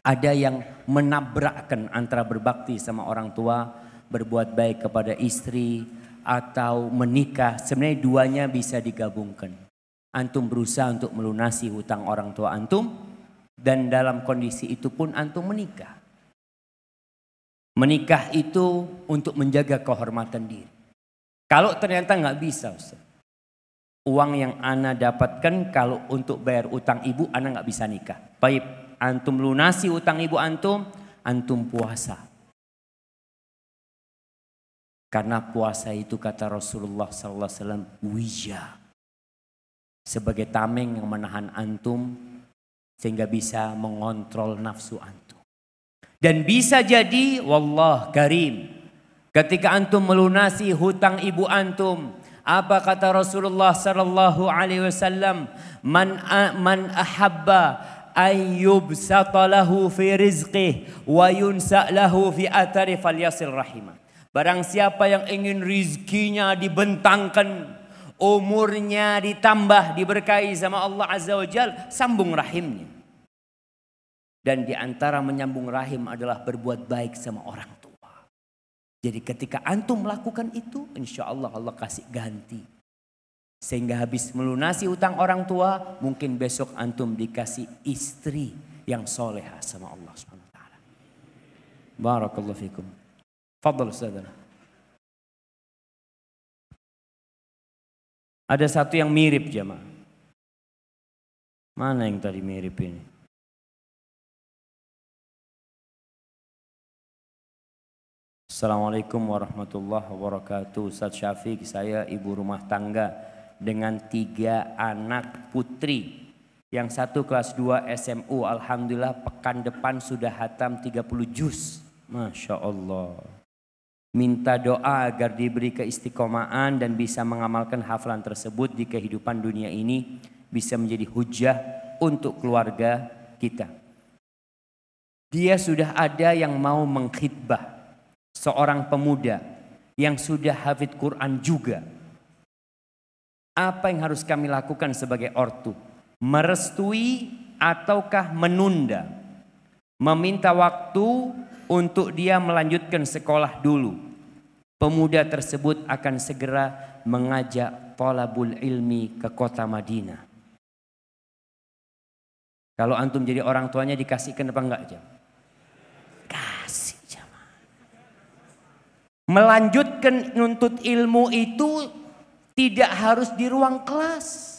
Speaker 1: ada yang menabrakkan antara berbakti sama orang tua, berbuat baik kepada istri, atau menikah. Sebenarnya duanya bisa digabungkan. Antum berusaha untuk melunasi hutang orang tua antum, dan dalam kondisi itu pun antum menikah. Menikah itu untuk menjaga kehormatan diri. Kalau ternyata nggak bisa, Ustaz. Uang yang Ana dapatkan kalau untuk bayar utang ibu, Ana nggak bisa nikah. Baik, antum lunasi utang ibu antum, antum puasa. Karena puasa itu kata Rasulullah sallallahu alaihi wasallam wija Sebagai tameng yang menahan antum sehingga bisa mengontrol nafsu antum. Dan bisa jadi wallah karim ketika antum melunasi hutang ibu antum apa kata Rasulullah sallallahu alaihi wasallam man man ahabba ayyub satalahu fi rizqih wa yunsa'lahu fi atari falyasil rahimah. Barang siapa yang ingin rizkinya dibentangkan, umurnya ditambah, diberkahi sama Allah Azza wa Jal, sambung rahimnya. Dan di antara menyambung rahim adalah berbuat baik sama orang tua. Jadi ketika antum melakukan itu, insya Allah Allah kasih ganti sehingga habis melunasi utang orang tua, mungkin besok antum dikasih istri yang soleha sama Allah Subhanahu wa taala.
Speaker 2: Barakallahu fikum. Fadl Ustazana. Ada satu yang mirip jemaah. Mana yang tadi mirip ini? Assalamualaikum warahmatullahi wabarakatuh. Ustaz
Speaker 1: Syafiq, saya ibu rumah tangga dengan tiga anak putri. Yang satu kelas 2 SMU, Alhamdulillah pekan depan sudah hatam 30 juz. Masya Allah. Minta doa agar diberi keistiqomaan dan bisa mengamalkan hafalan tersebut di kehidupan dunia ini. Bisa menjadi hujah untuk keluarga kita. Dia sudah ada yang mau mengkhidbah. Seorang pemuda yang sudah hafid Quran juga apa yang harus kami lakukan sebagai ortu? Merestui ataukah menunda? Meminta waktu untuk dia melanjutkan sekolah dulu. Pemuda tersebut akan segera mengajak tolabul ilmi ke kota Madinah. Kalau antum jadi orang tuanya dikasihkan apa enggak jam? Kasih jam. Melanjutkan nuntut ilmu itu tidak harus di ruang kelas.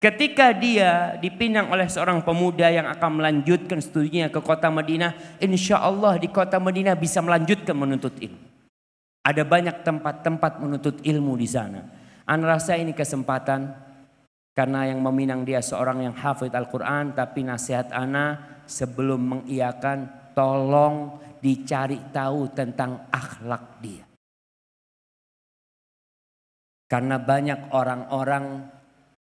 Speaker 1: Ketika dia dipinang oleh seorang pemuda yang akan melanjutkan studinya ke kota Madinah, insya Allah di kota Madinah bisa melanjutkan menuntut ilmu. Ada banyak tempat-tempat menuntut ilmu di sana. Anda rasa ini kesempatan karena yang meminang dia seorang yang hafid Al-Quran tapi nasihat Ana sebelum mengiakan tolong dicari tahu tentang akhlak dia. Karena banyak orang-orang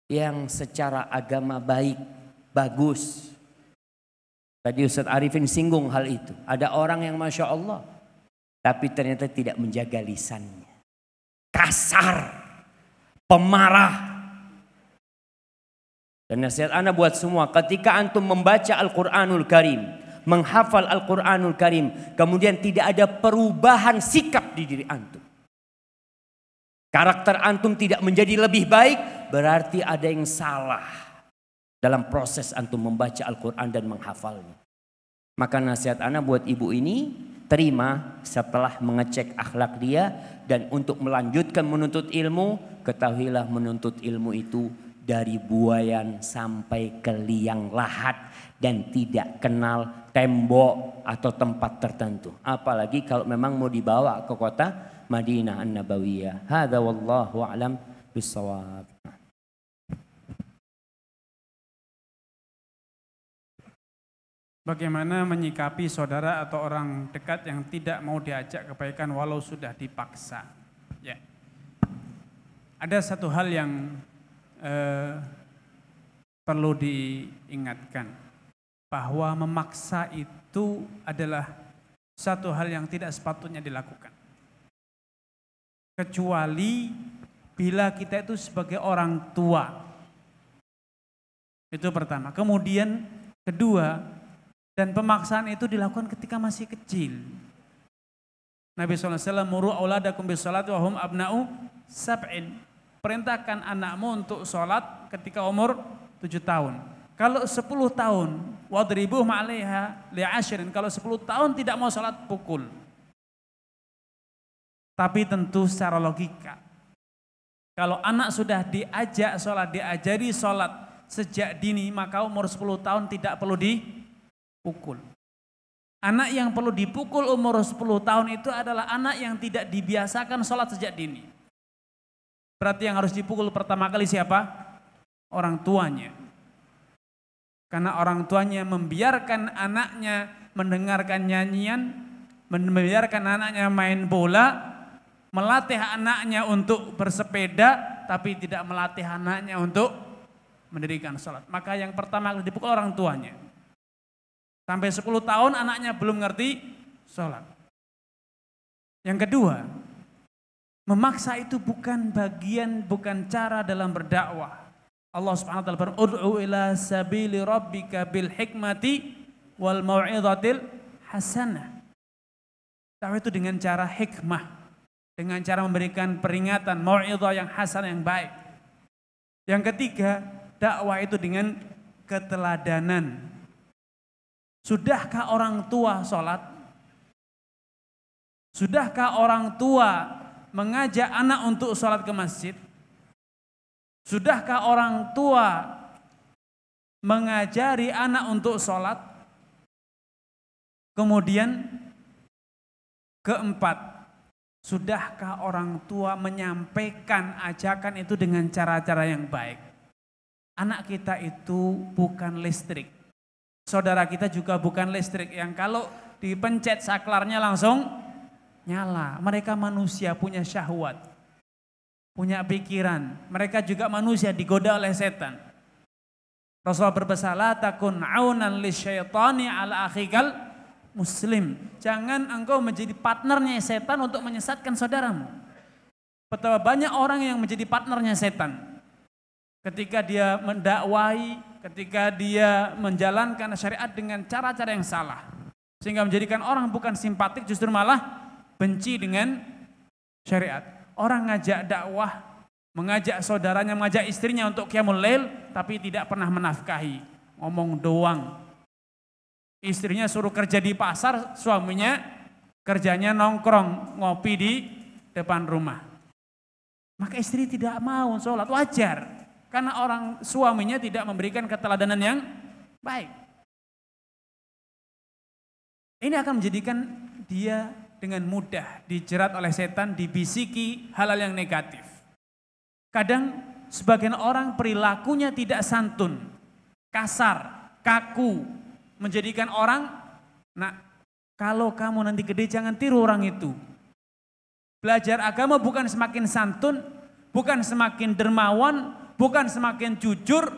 Speaker 1: yang secara agama baik, bagus. Tadi Ustaz Arifin singgung hal itu. Ada orang yang Masya Allah. Tapi ternyata tidak menjaga lisannya. Kasar. Pemarah. Dan nasihat Anda buat semua. Ketika Antum membaca Al-Quranul Karim. Menghafal Al-Quranul Karim. Kemudian tidak ada perubahan sikap di diri Antum karakter antum tidak menjadi lebih baik, berarti ada yang salah dalam proses antum membaca Al-Quran dan menghafalnya. Maka nasihat anak buat ibu ini, terima setelah mengecek akhlak dia dan untuk melanjutkan menuntut ilmu, ketahuilah menuntut ilmu itu dari buayan sampai ke liang lahat dan tidak kenal tembok atau tempat tertentu. Apalagi kalau memang mau dibawa ke kota Madinah An-Nabawiyah.
Speaker 2: Hadza wallahu a'lam bissawab.
Speaker 3: Bagaimana menyikapi saudara atau orang dekat yang tidak mau diajak kebaikan walau sudah dipaksa? Ya. Ada satu hal yang eh, perlu diingatkan bahwa memaksa itu adalah satu hal yang tidak sepatutnya dilakukan kecuali bila kita itu sebagai orang tua. Itu pertama. Kemudian kedua, dan pemaksaan itu dilakukan ketika masih kecil. Nabi SAW muru auladakum bisolati wahum abna'u sab'in. Perintahkan anakmu untuk sholat ketika umur tujuh tahun. Kalau sepuluh tahun, wadribuh ma'aleha li'ashirin. Kalau sepuluh tahun tidak mau sholat, pukul. Tapi tentu secara logika. Kalau anak sudah diajak sholat, diajari sholat sejak dini, maka umur 10 tahun tidak perlu dipukul. Anak yang perlu dipukul umur 10 tahun itu adalah anak yang tidak dibiasakan sholat sejak dini. Berarti yang harus dipukul pertama kali siapa? Orang tuanya. Karena orang tuanya membiarkan anaknya mendengarkan nyanyian, membiarkan anaknya main bola, melatih anaknya untuk bersepeda tapi tidak melatih anaknya untuk mendirikan sholat. Maka yang pertama harus dipukul orang tuanya. Sampai 10 tahun anaknya belum ngerti sholat. Yang kedua, memaksa itu bukan bagian, bukan cara dalam berdakwah. Allah Subhanahu wa taala berud'u ila sabili rabbika bil hikmati wal maw'idhatil hasanah. Dakwah itu dengan cara hikmah dengan cara memberikan peringatan, mau'idhah yang hasan yang baik. Yang ketiga, dakwah itu dengan keteladanan. Sudahkah orang tua sholat? Sudahkah orang tua mengajak anak untuk sholat ke masjid? Sudahkah orang tua mengajari anak untuk sholat? Kemudian keempat, Sudahkah orang tua menyampaikan ajakan itu dengan cara-cara yang baik? Anak kita itu bukan listrik. Saudara kita juga bukan listrik yang kalau dipencet saklarnya langsung nyala. Mereka manusia punya syahwat, punya pikiran. Mereka juga manusia digoda oleh setan. Rasulullah berpesan, takun aunan li syaitani ala akhikal muslim. Jangan engkau menjadi partnernya setan untuk menyesatkan saudaramu. Betapa banyak orang yang menjadi partnernya setan. Ketika dia mendakwai, ketika dia menjalankan syariat dengan cara-cara yang salah. Sehingga menjadikan orang bukan simpatik justru malah benci dengan syariat. Orang ngajak dakwah mengajak saudaranya, mengajak istrinya untuk kiamulail, tapi tidak pernah menafkahi, ngomong doang, Istrinya suruh kerja di pasar, suaminya kerjanya nongkrong, ngopi di depan rumah. Maka istri tidak mau sholat, wajar. Karena orang suaminya tidak memberikan keteladanan yang baik. Ini akan menjadikan dia dengan mudah dijerat oleh setan, dibisiki halal yang negatif. Kadang sebagian orang perilakunya tidak santun, kasar, kaku, menjadikan orang, nah kalau kamu nanti gede jangan tiru orang itu. Belajar agama bukan semakin santun, bukan semakin dermawan, bukan semakin jujur,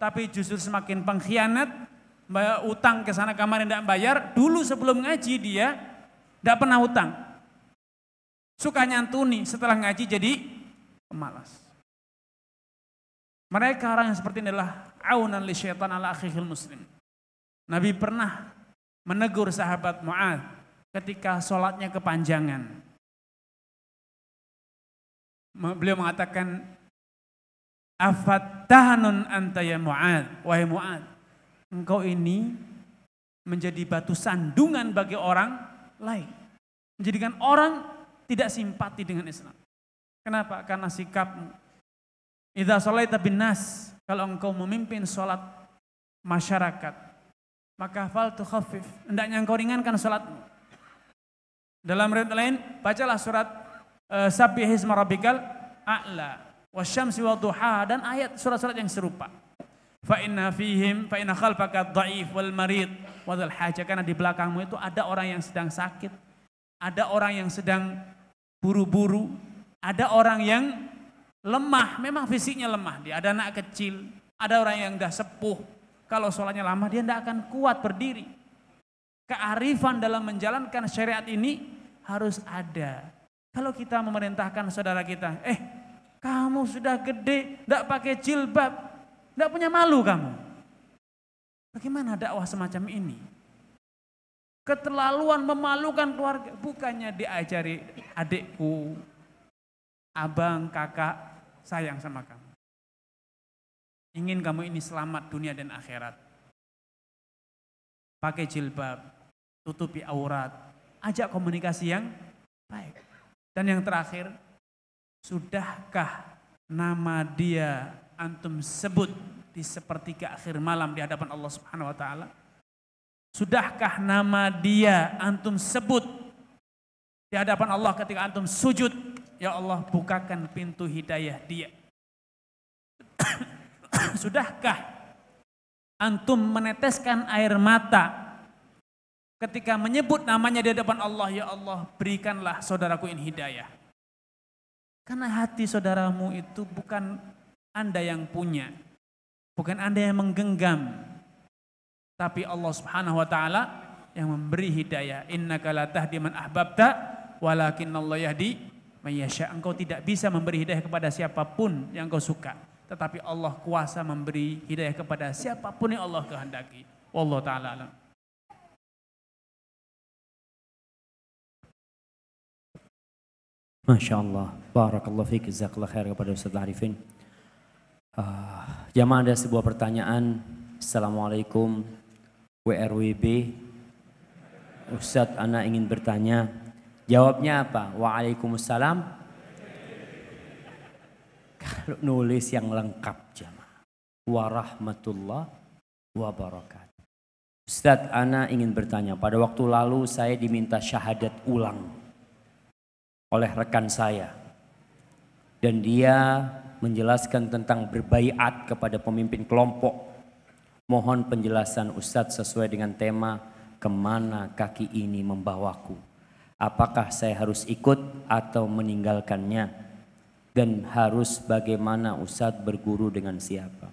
Speaker 3: tapi justru semakin pengkhianat, bayar utang ke sana kemarin tidak bayar, dulu sebelum ngaji dia tidak pernah utang. Suka nyantuni, setelah ngaji jadi malas. Mereka orang yang seperti ini adalah aunan li syaitan ala akhihil muslim. Nabi pernah menegur sahabat Mu'ad ketika sholatnya kepanjangan. Beliau mengatakan, Afattahanun anta ya Mu'ad, wahai Mu'ad. Engkau ini menjadi batu sandungan bagi orang lain. Menjadikan orang tidak simpati dengan Islam. Kenapa? Karena sikapmu. Idza shalaita bin nas, kalau engkau memimpin sholat masyarakat, maka fal tu khafif. Hendaknya engkau ringankan sholatmu. Dalam riwayat lain, bacalah surat uh, eh, Sabih Hisma A'la. Wasyamsi wa duha. Dan ayat surat-surat yang serupa. Fa inna fihim, fa inna khalfaka dhaif wal marid. Wadal haja. Karena di belakangmu itu ada orang yang sedang sakit. Ada orang yang sedang buru-buru. Ada orang yang lemah. Memang fisiknya lemah. Dia ada anak kecil. Ada orang yang dah sepuh kalau sholatnya lama dia tidak akan kuat berdiri. Kearifan dalam menjalankan syariat ini harus ada. Kalau kita memerintahkan saudara kita, eh kamu sudah gede, tidak pakai jilbab, tidak punya malu kamu. Bagaimana dakwah semacam ini? Keterlaluan memalukan keluarga, bukannya diajari adikku, abang, kakak, sayang sama kamu. Ingin kamu ini selamat dunia dan akhirat. Pakai jilbab, tutupi aurat, ajak komunikasi yang baik. Dan yang terakhir, sudahkah nama dia antum sebut di sepertiga akhir malam di hadapan Allah Subhanahu wa taala? Sudahkah nama dia antum sebut di hadapan Allah ketika antum sujud? Ya Allah, bukakan pintu hidayah dia sudahkah antum meneteskan air mata ketika menyebut namanya di hadapan Allah, ya Allah, berikanlah saudaraku ini hidayah. Karena hati saudaramu itu bukan Anda yang punya, bukan Anda yang menggenggam, tapi Allah Subhanahu wa taala yang memberi hidayah. Innaka la tahdi man ahbabta, walakin Allah yahdi Mayyasha, engkau tidak bisa memberi hidayah kepada siapapun yang kau suka. Tetapi Allah kuasa memberi hidayah kepada siapapun yang Allah kehendaki. Wallahu ta'ala alam.
Speaker 2: Masya Allah, Barakallah
Speaker 1: fiqh, Jazakallah khair kepada Ustaz Arifin. Uh, jamaah ada sebuah pertanyaan. Assalamualaikum WRWB. Ustadz, anak ingin bertanya. Jawabnya apa? Waalaikumsalam. Kalau nulis yang lengkap jamaah. Warahmatullah wabarakatuh. Ustadz, Ana ingin bertanya. Pada waktu lalu saya diminta syahadat ulang oleh rekan saya. Dan dia menjelaskan tentang berbaiat kepada pemimpin kelompok. Mohon penjelasan Ustadz sesuai dengan tema kemana kaki ini membawaku. Apakah saya harus ikut atau meninggalkannya? dan harus bagaimana Ustadz berguru dengan siapa.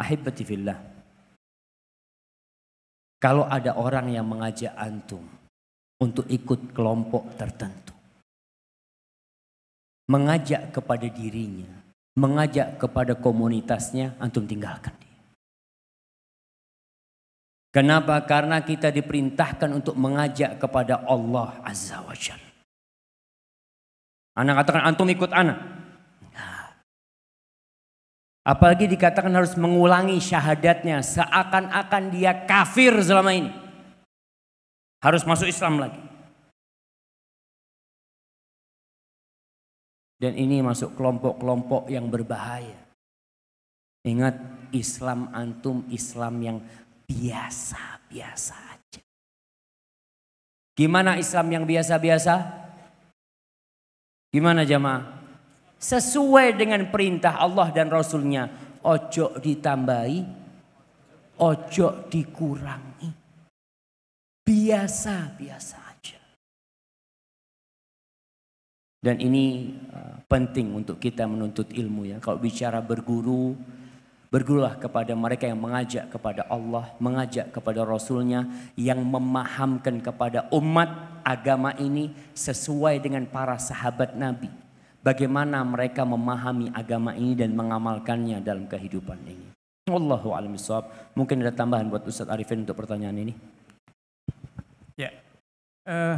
Speaker 1: Ahibati fillah.
Speaker 2: Kalau ada orang yang mengajak antum untuk ikut kelompok tertentu. Mengajak
Speaker 1: kepada dirinya, mengajak kepada komunitasnya, antum tinggalkan dia. Kenapa? Karena kita diperintahkan untuk mengajak kepada Allah Azza wa Jalla. Anak katakan antum ikut anak. Apalagi dikatakan harus mengulangi syahadatnya
Speaker 2: seakan-akan dia kafir selama ini. Harus masuk Islam lagi. Dan ini masuk kelompok-kelompok yang berbahaya. Ingat Islam antum
Speaker 1: Islam yang
Speaker 2: biasa-biasa aja.
Speaker 1: Gimana Islam yang biasa-biasa? Gimana jamaah? sesuai dengan perintah Allah dan Rasulnya. Ojo ditambahi,
Speaker 2: ojo dikurangi. Biasa-biasa aja. Dan ini uh, penting
Speaker 1: untuk kita menuntut ilmu ya. Kalau bicara berguru, Bergurulah kepada mereka yang mengajak kepada Allah, mengajak kepada Rasulnya, yang memahamkan kepada umat agama ini sesuai dengan para sahabat Nabi bagaimana mereka memahami agama ini dan mengamalkannya dalam kehidupan ini. Allahu a'lam Mungkin ada tambahan buat Ustaz Arifin untuk pertanyaan ini.
Speaker 3: Ya. Uh,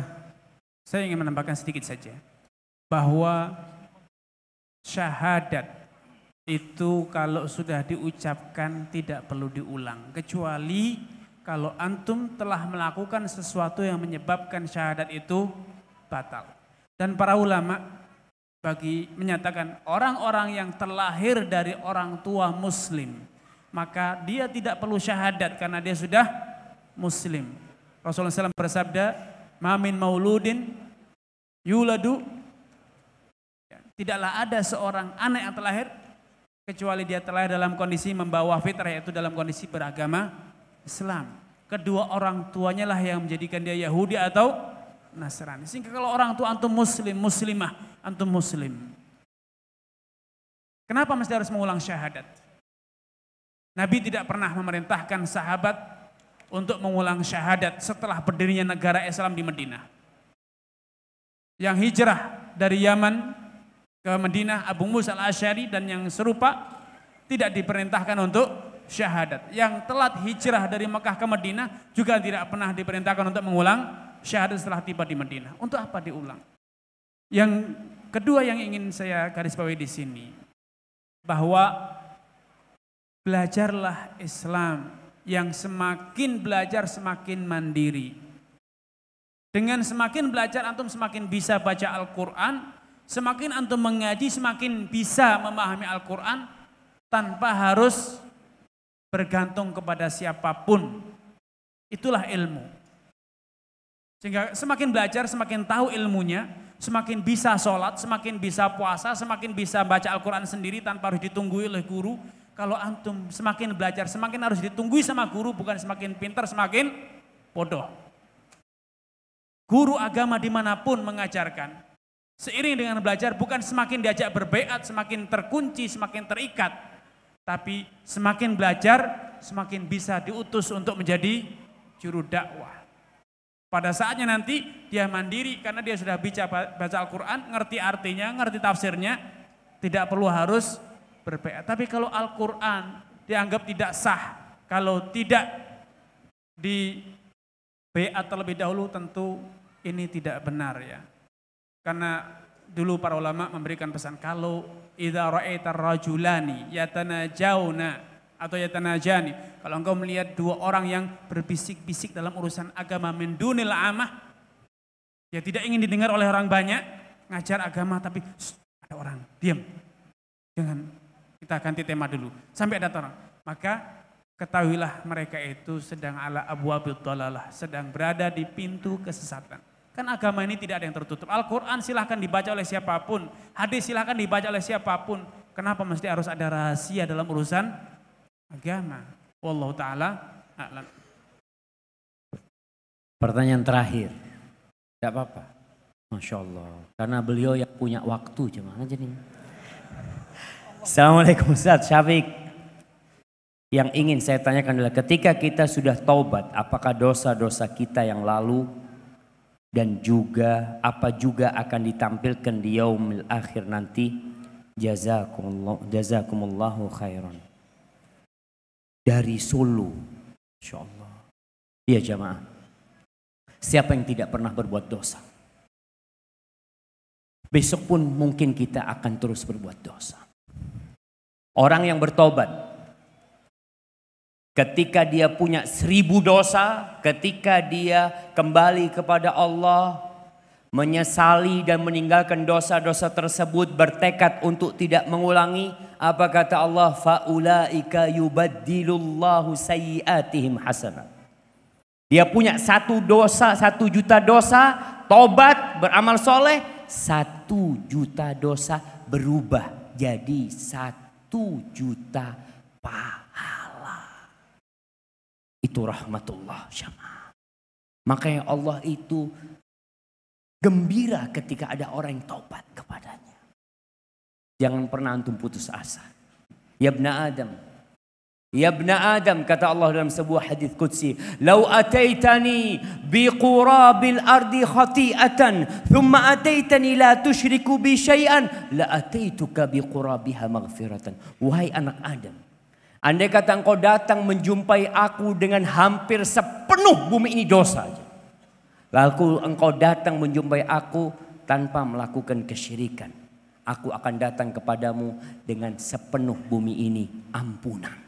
Speaker 3: saya ingin menambahkan sedikit saja bahwa syahadat itu kalau sudah diucapkan tidak perlu diulang kecuali kalau antum telah melakukan sesuatu yang menyebabkan syahadat itu batal. Dan para ulama bagi menyatakan orang-orang yang terlahir dari orang tua muslim maka dia tidak perlu syahadat karena dia sudah muslim. Rasulullah SAW bersabda, "Mamin mauludin yuladu" ya, Tidaklah ada seorang anak yang terlahir kecuali dia terlahir dalam kondisi membawa fitrah yaitu dalam kondisi beragama Islam. Kedua orang tuanya lah yang menjadikan dia Yahudi atau Nasrani. Sehingga kalau orang tua antum muslim, muslimah, antum muslim. Kenapa mesti harus mengulang syahadat? Nabi tidak pernah memerintahkan sahabat untuk mengulang syahadat setelah berdirinya negara Islam di Medina. Yang hijrah dari Yaman ke Medina, Abu Musa al Ashari dan yang serupa tidak diperintahkan untuk syahadat. Yang telat hijrah dari Mekah ke Medina juga tidak pernah diperintahkan untuk mengulang syahadat setelah tiba di Medina. Untuk apa diulang? Yang kedua yang ingin saya garis bawahi di sini bahwa belajarlah Islam yang semakin belajar semakin mandiri. Dengan semakin belajar antum semakin bisa baca Al-Qur'an, semakin antum mengaji semakin bisa memahami Al-Qur'an tanpa harus bergantung kepada siapapun. Itulah ilmu. Sehingga semakin belajar, semakin tahu ilmunya, semakin bisa sholat, semakin bisa puasa, semakin bisa baca Al-Quran sendiri tanpa harus ditunggui oleh guru. Kalau antum semakin belajar, semakin harus ditunggui sama guru, bukan semakin pintar, semakin bodoh. Guru agama dimanapun mengajarkan, seiring dengan belajar bukan semakin diajak berbeat, semakin terkunci, semakin terikat. Tapi semakin belajar, semakin bisa diutus untuk menjadi juru dakwah. Pada saatnya nanti dia mandiri karena dia sudah baca, baca Al-Quran, ngerti artinya, ngerti tafsirnya, tidak perlu harus berbayat. Tapi kalau Al-Quran dianggap tidak sah, kalau tidak di ba terlebih dahulu tentu ini tidak benar ya. Karena dulu para ulama memberikan pesan kalau idza ra'aita rajulani yatanajauna atau yatanajani. Kalau engkau melihat dua orang yang berbisik-bisik dalam urusan agama mendunil amah. Ya tidak ingin didengar oleh orang banyak. Ngajar agama tapi ada orang. Diam. Jangan. Kita ganti tema dulu. Sampai ada orang. Maka ketahuilah mereka itu sedang ala abu dalalah. Sedang berada di pintu kesesatan. Kan agama ini tidak ada yang tertutup. Al-Quran silahkan dibaca oleh siapapun. Hadis silahkan dibaca oleh siapapun. Kenapa mesti harus ada rahasia dalam urusan agama. Wallahu taala a'lam.
Speaker 1: Pertanyaan terakhir. Tidak apa-apa. Masya Allah. Karena beliau yang punya waktu aja jadi. Assalamualaikum Ustaz Syafiq. Yang ingin saya tanyakan adalah ketika kita sudah taubat, apakah dosa-dosa kita yang lalu dan juga apa juga akan ditampilkan di yaumil akhir nanti? Jazakumullah, jazakumullahu khairan dari Solo. Insya Allah. Iya jamaah. Siapa yang tidak pernah
Speaker 2: berbuat dosa? Besok pun mungkin kita akan terus berbuat dosa. Orang yang bertobat,
Speaker 1: ketika dia punya seribu dosa, ketika dia kembali kepada Allah, menyesali dan meninggalkan dosa-dosa tersebut bertekad untuk tidak mengulangi apa kata Allah faulaika yubaddilullahu sayyiatihim hasanat dia punya satu dosa satu juta dosa tobat beramal soleh satu juta dosa berubah jadi satu juta pahala
Speaker 2: itu rahmatullah syamah makanya Allah itu gembira ketika ada orang yang taubat kepadanya.
Speaker 1: Jangan pernah antum putus asa. Ya bna Adam. Ya bna Adam kata Allah dalam sebuah hadis qudsi, "Lau ataitani bi qurabil ardi khati'atan, thumma ataitani la tusyriku bi syai'an, la ataituka bi qurabiha maghfiratan." Wahai anak Adam, andai kata engkau datang menjumpai aku dengan hampir sepenuh bumi ini dosa Lalu engkau datang menjumpai aku tanpa melakukan kesyirikan. Aku akan datang kepadamu dengan sepenuh bumi ini ampunan.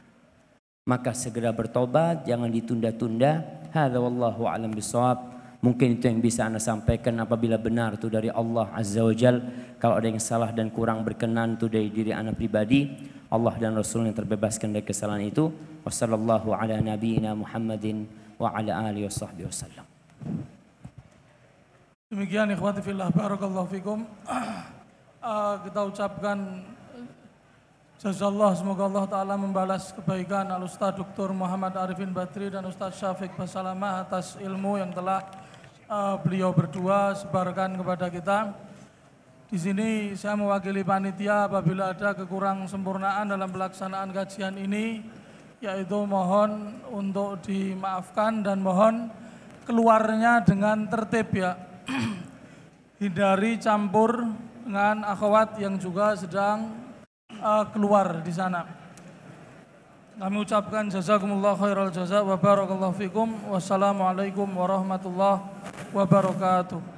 Speaker 1: Maka segera bertobat, jangan ditunda-tunda. Hadza wallahu alam bisawab. Mungkin itu yang bisa Anda sampaikan apabila benar itu dari Allah Azza wa Jal. Kalau ada yang salah dan kurang berkenan itu dari diri Anda pribadi. Allah dan Rasul yang terbebaskan dari kesalahan itu. Wassalamualaikum ala nabiyina Muhammadin wa ala alihi wa sahbihi wasallam.
Speaker 4: Demikian ikhwati fillah barakallahu fikum. Uh, kita ucapkan jazallah semoga Allah taala membalas kebaikan Al Ustaz Dr. Muhammad Arifin Batri dan Ustaz Syafiq Basalamah atas ilmu yang telah uh, beliau berdua sebarkan kepada kita. Di sini saya mewakili panitia apabila ada kekurang sempurnaan dalam pelaksanaan kajian ini yaitu mohon untuk dimaafkan dan mohon keluarnya dengan tertib ya hindari campur dengan akhwat yang juga sedang uh, keluar di sana. Kami ucapkan jazakumullah khairal jaza wa barakallahu fikum. Wassalamualaikum warahmatullahi wabarakatuh.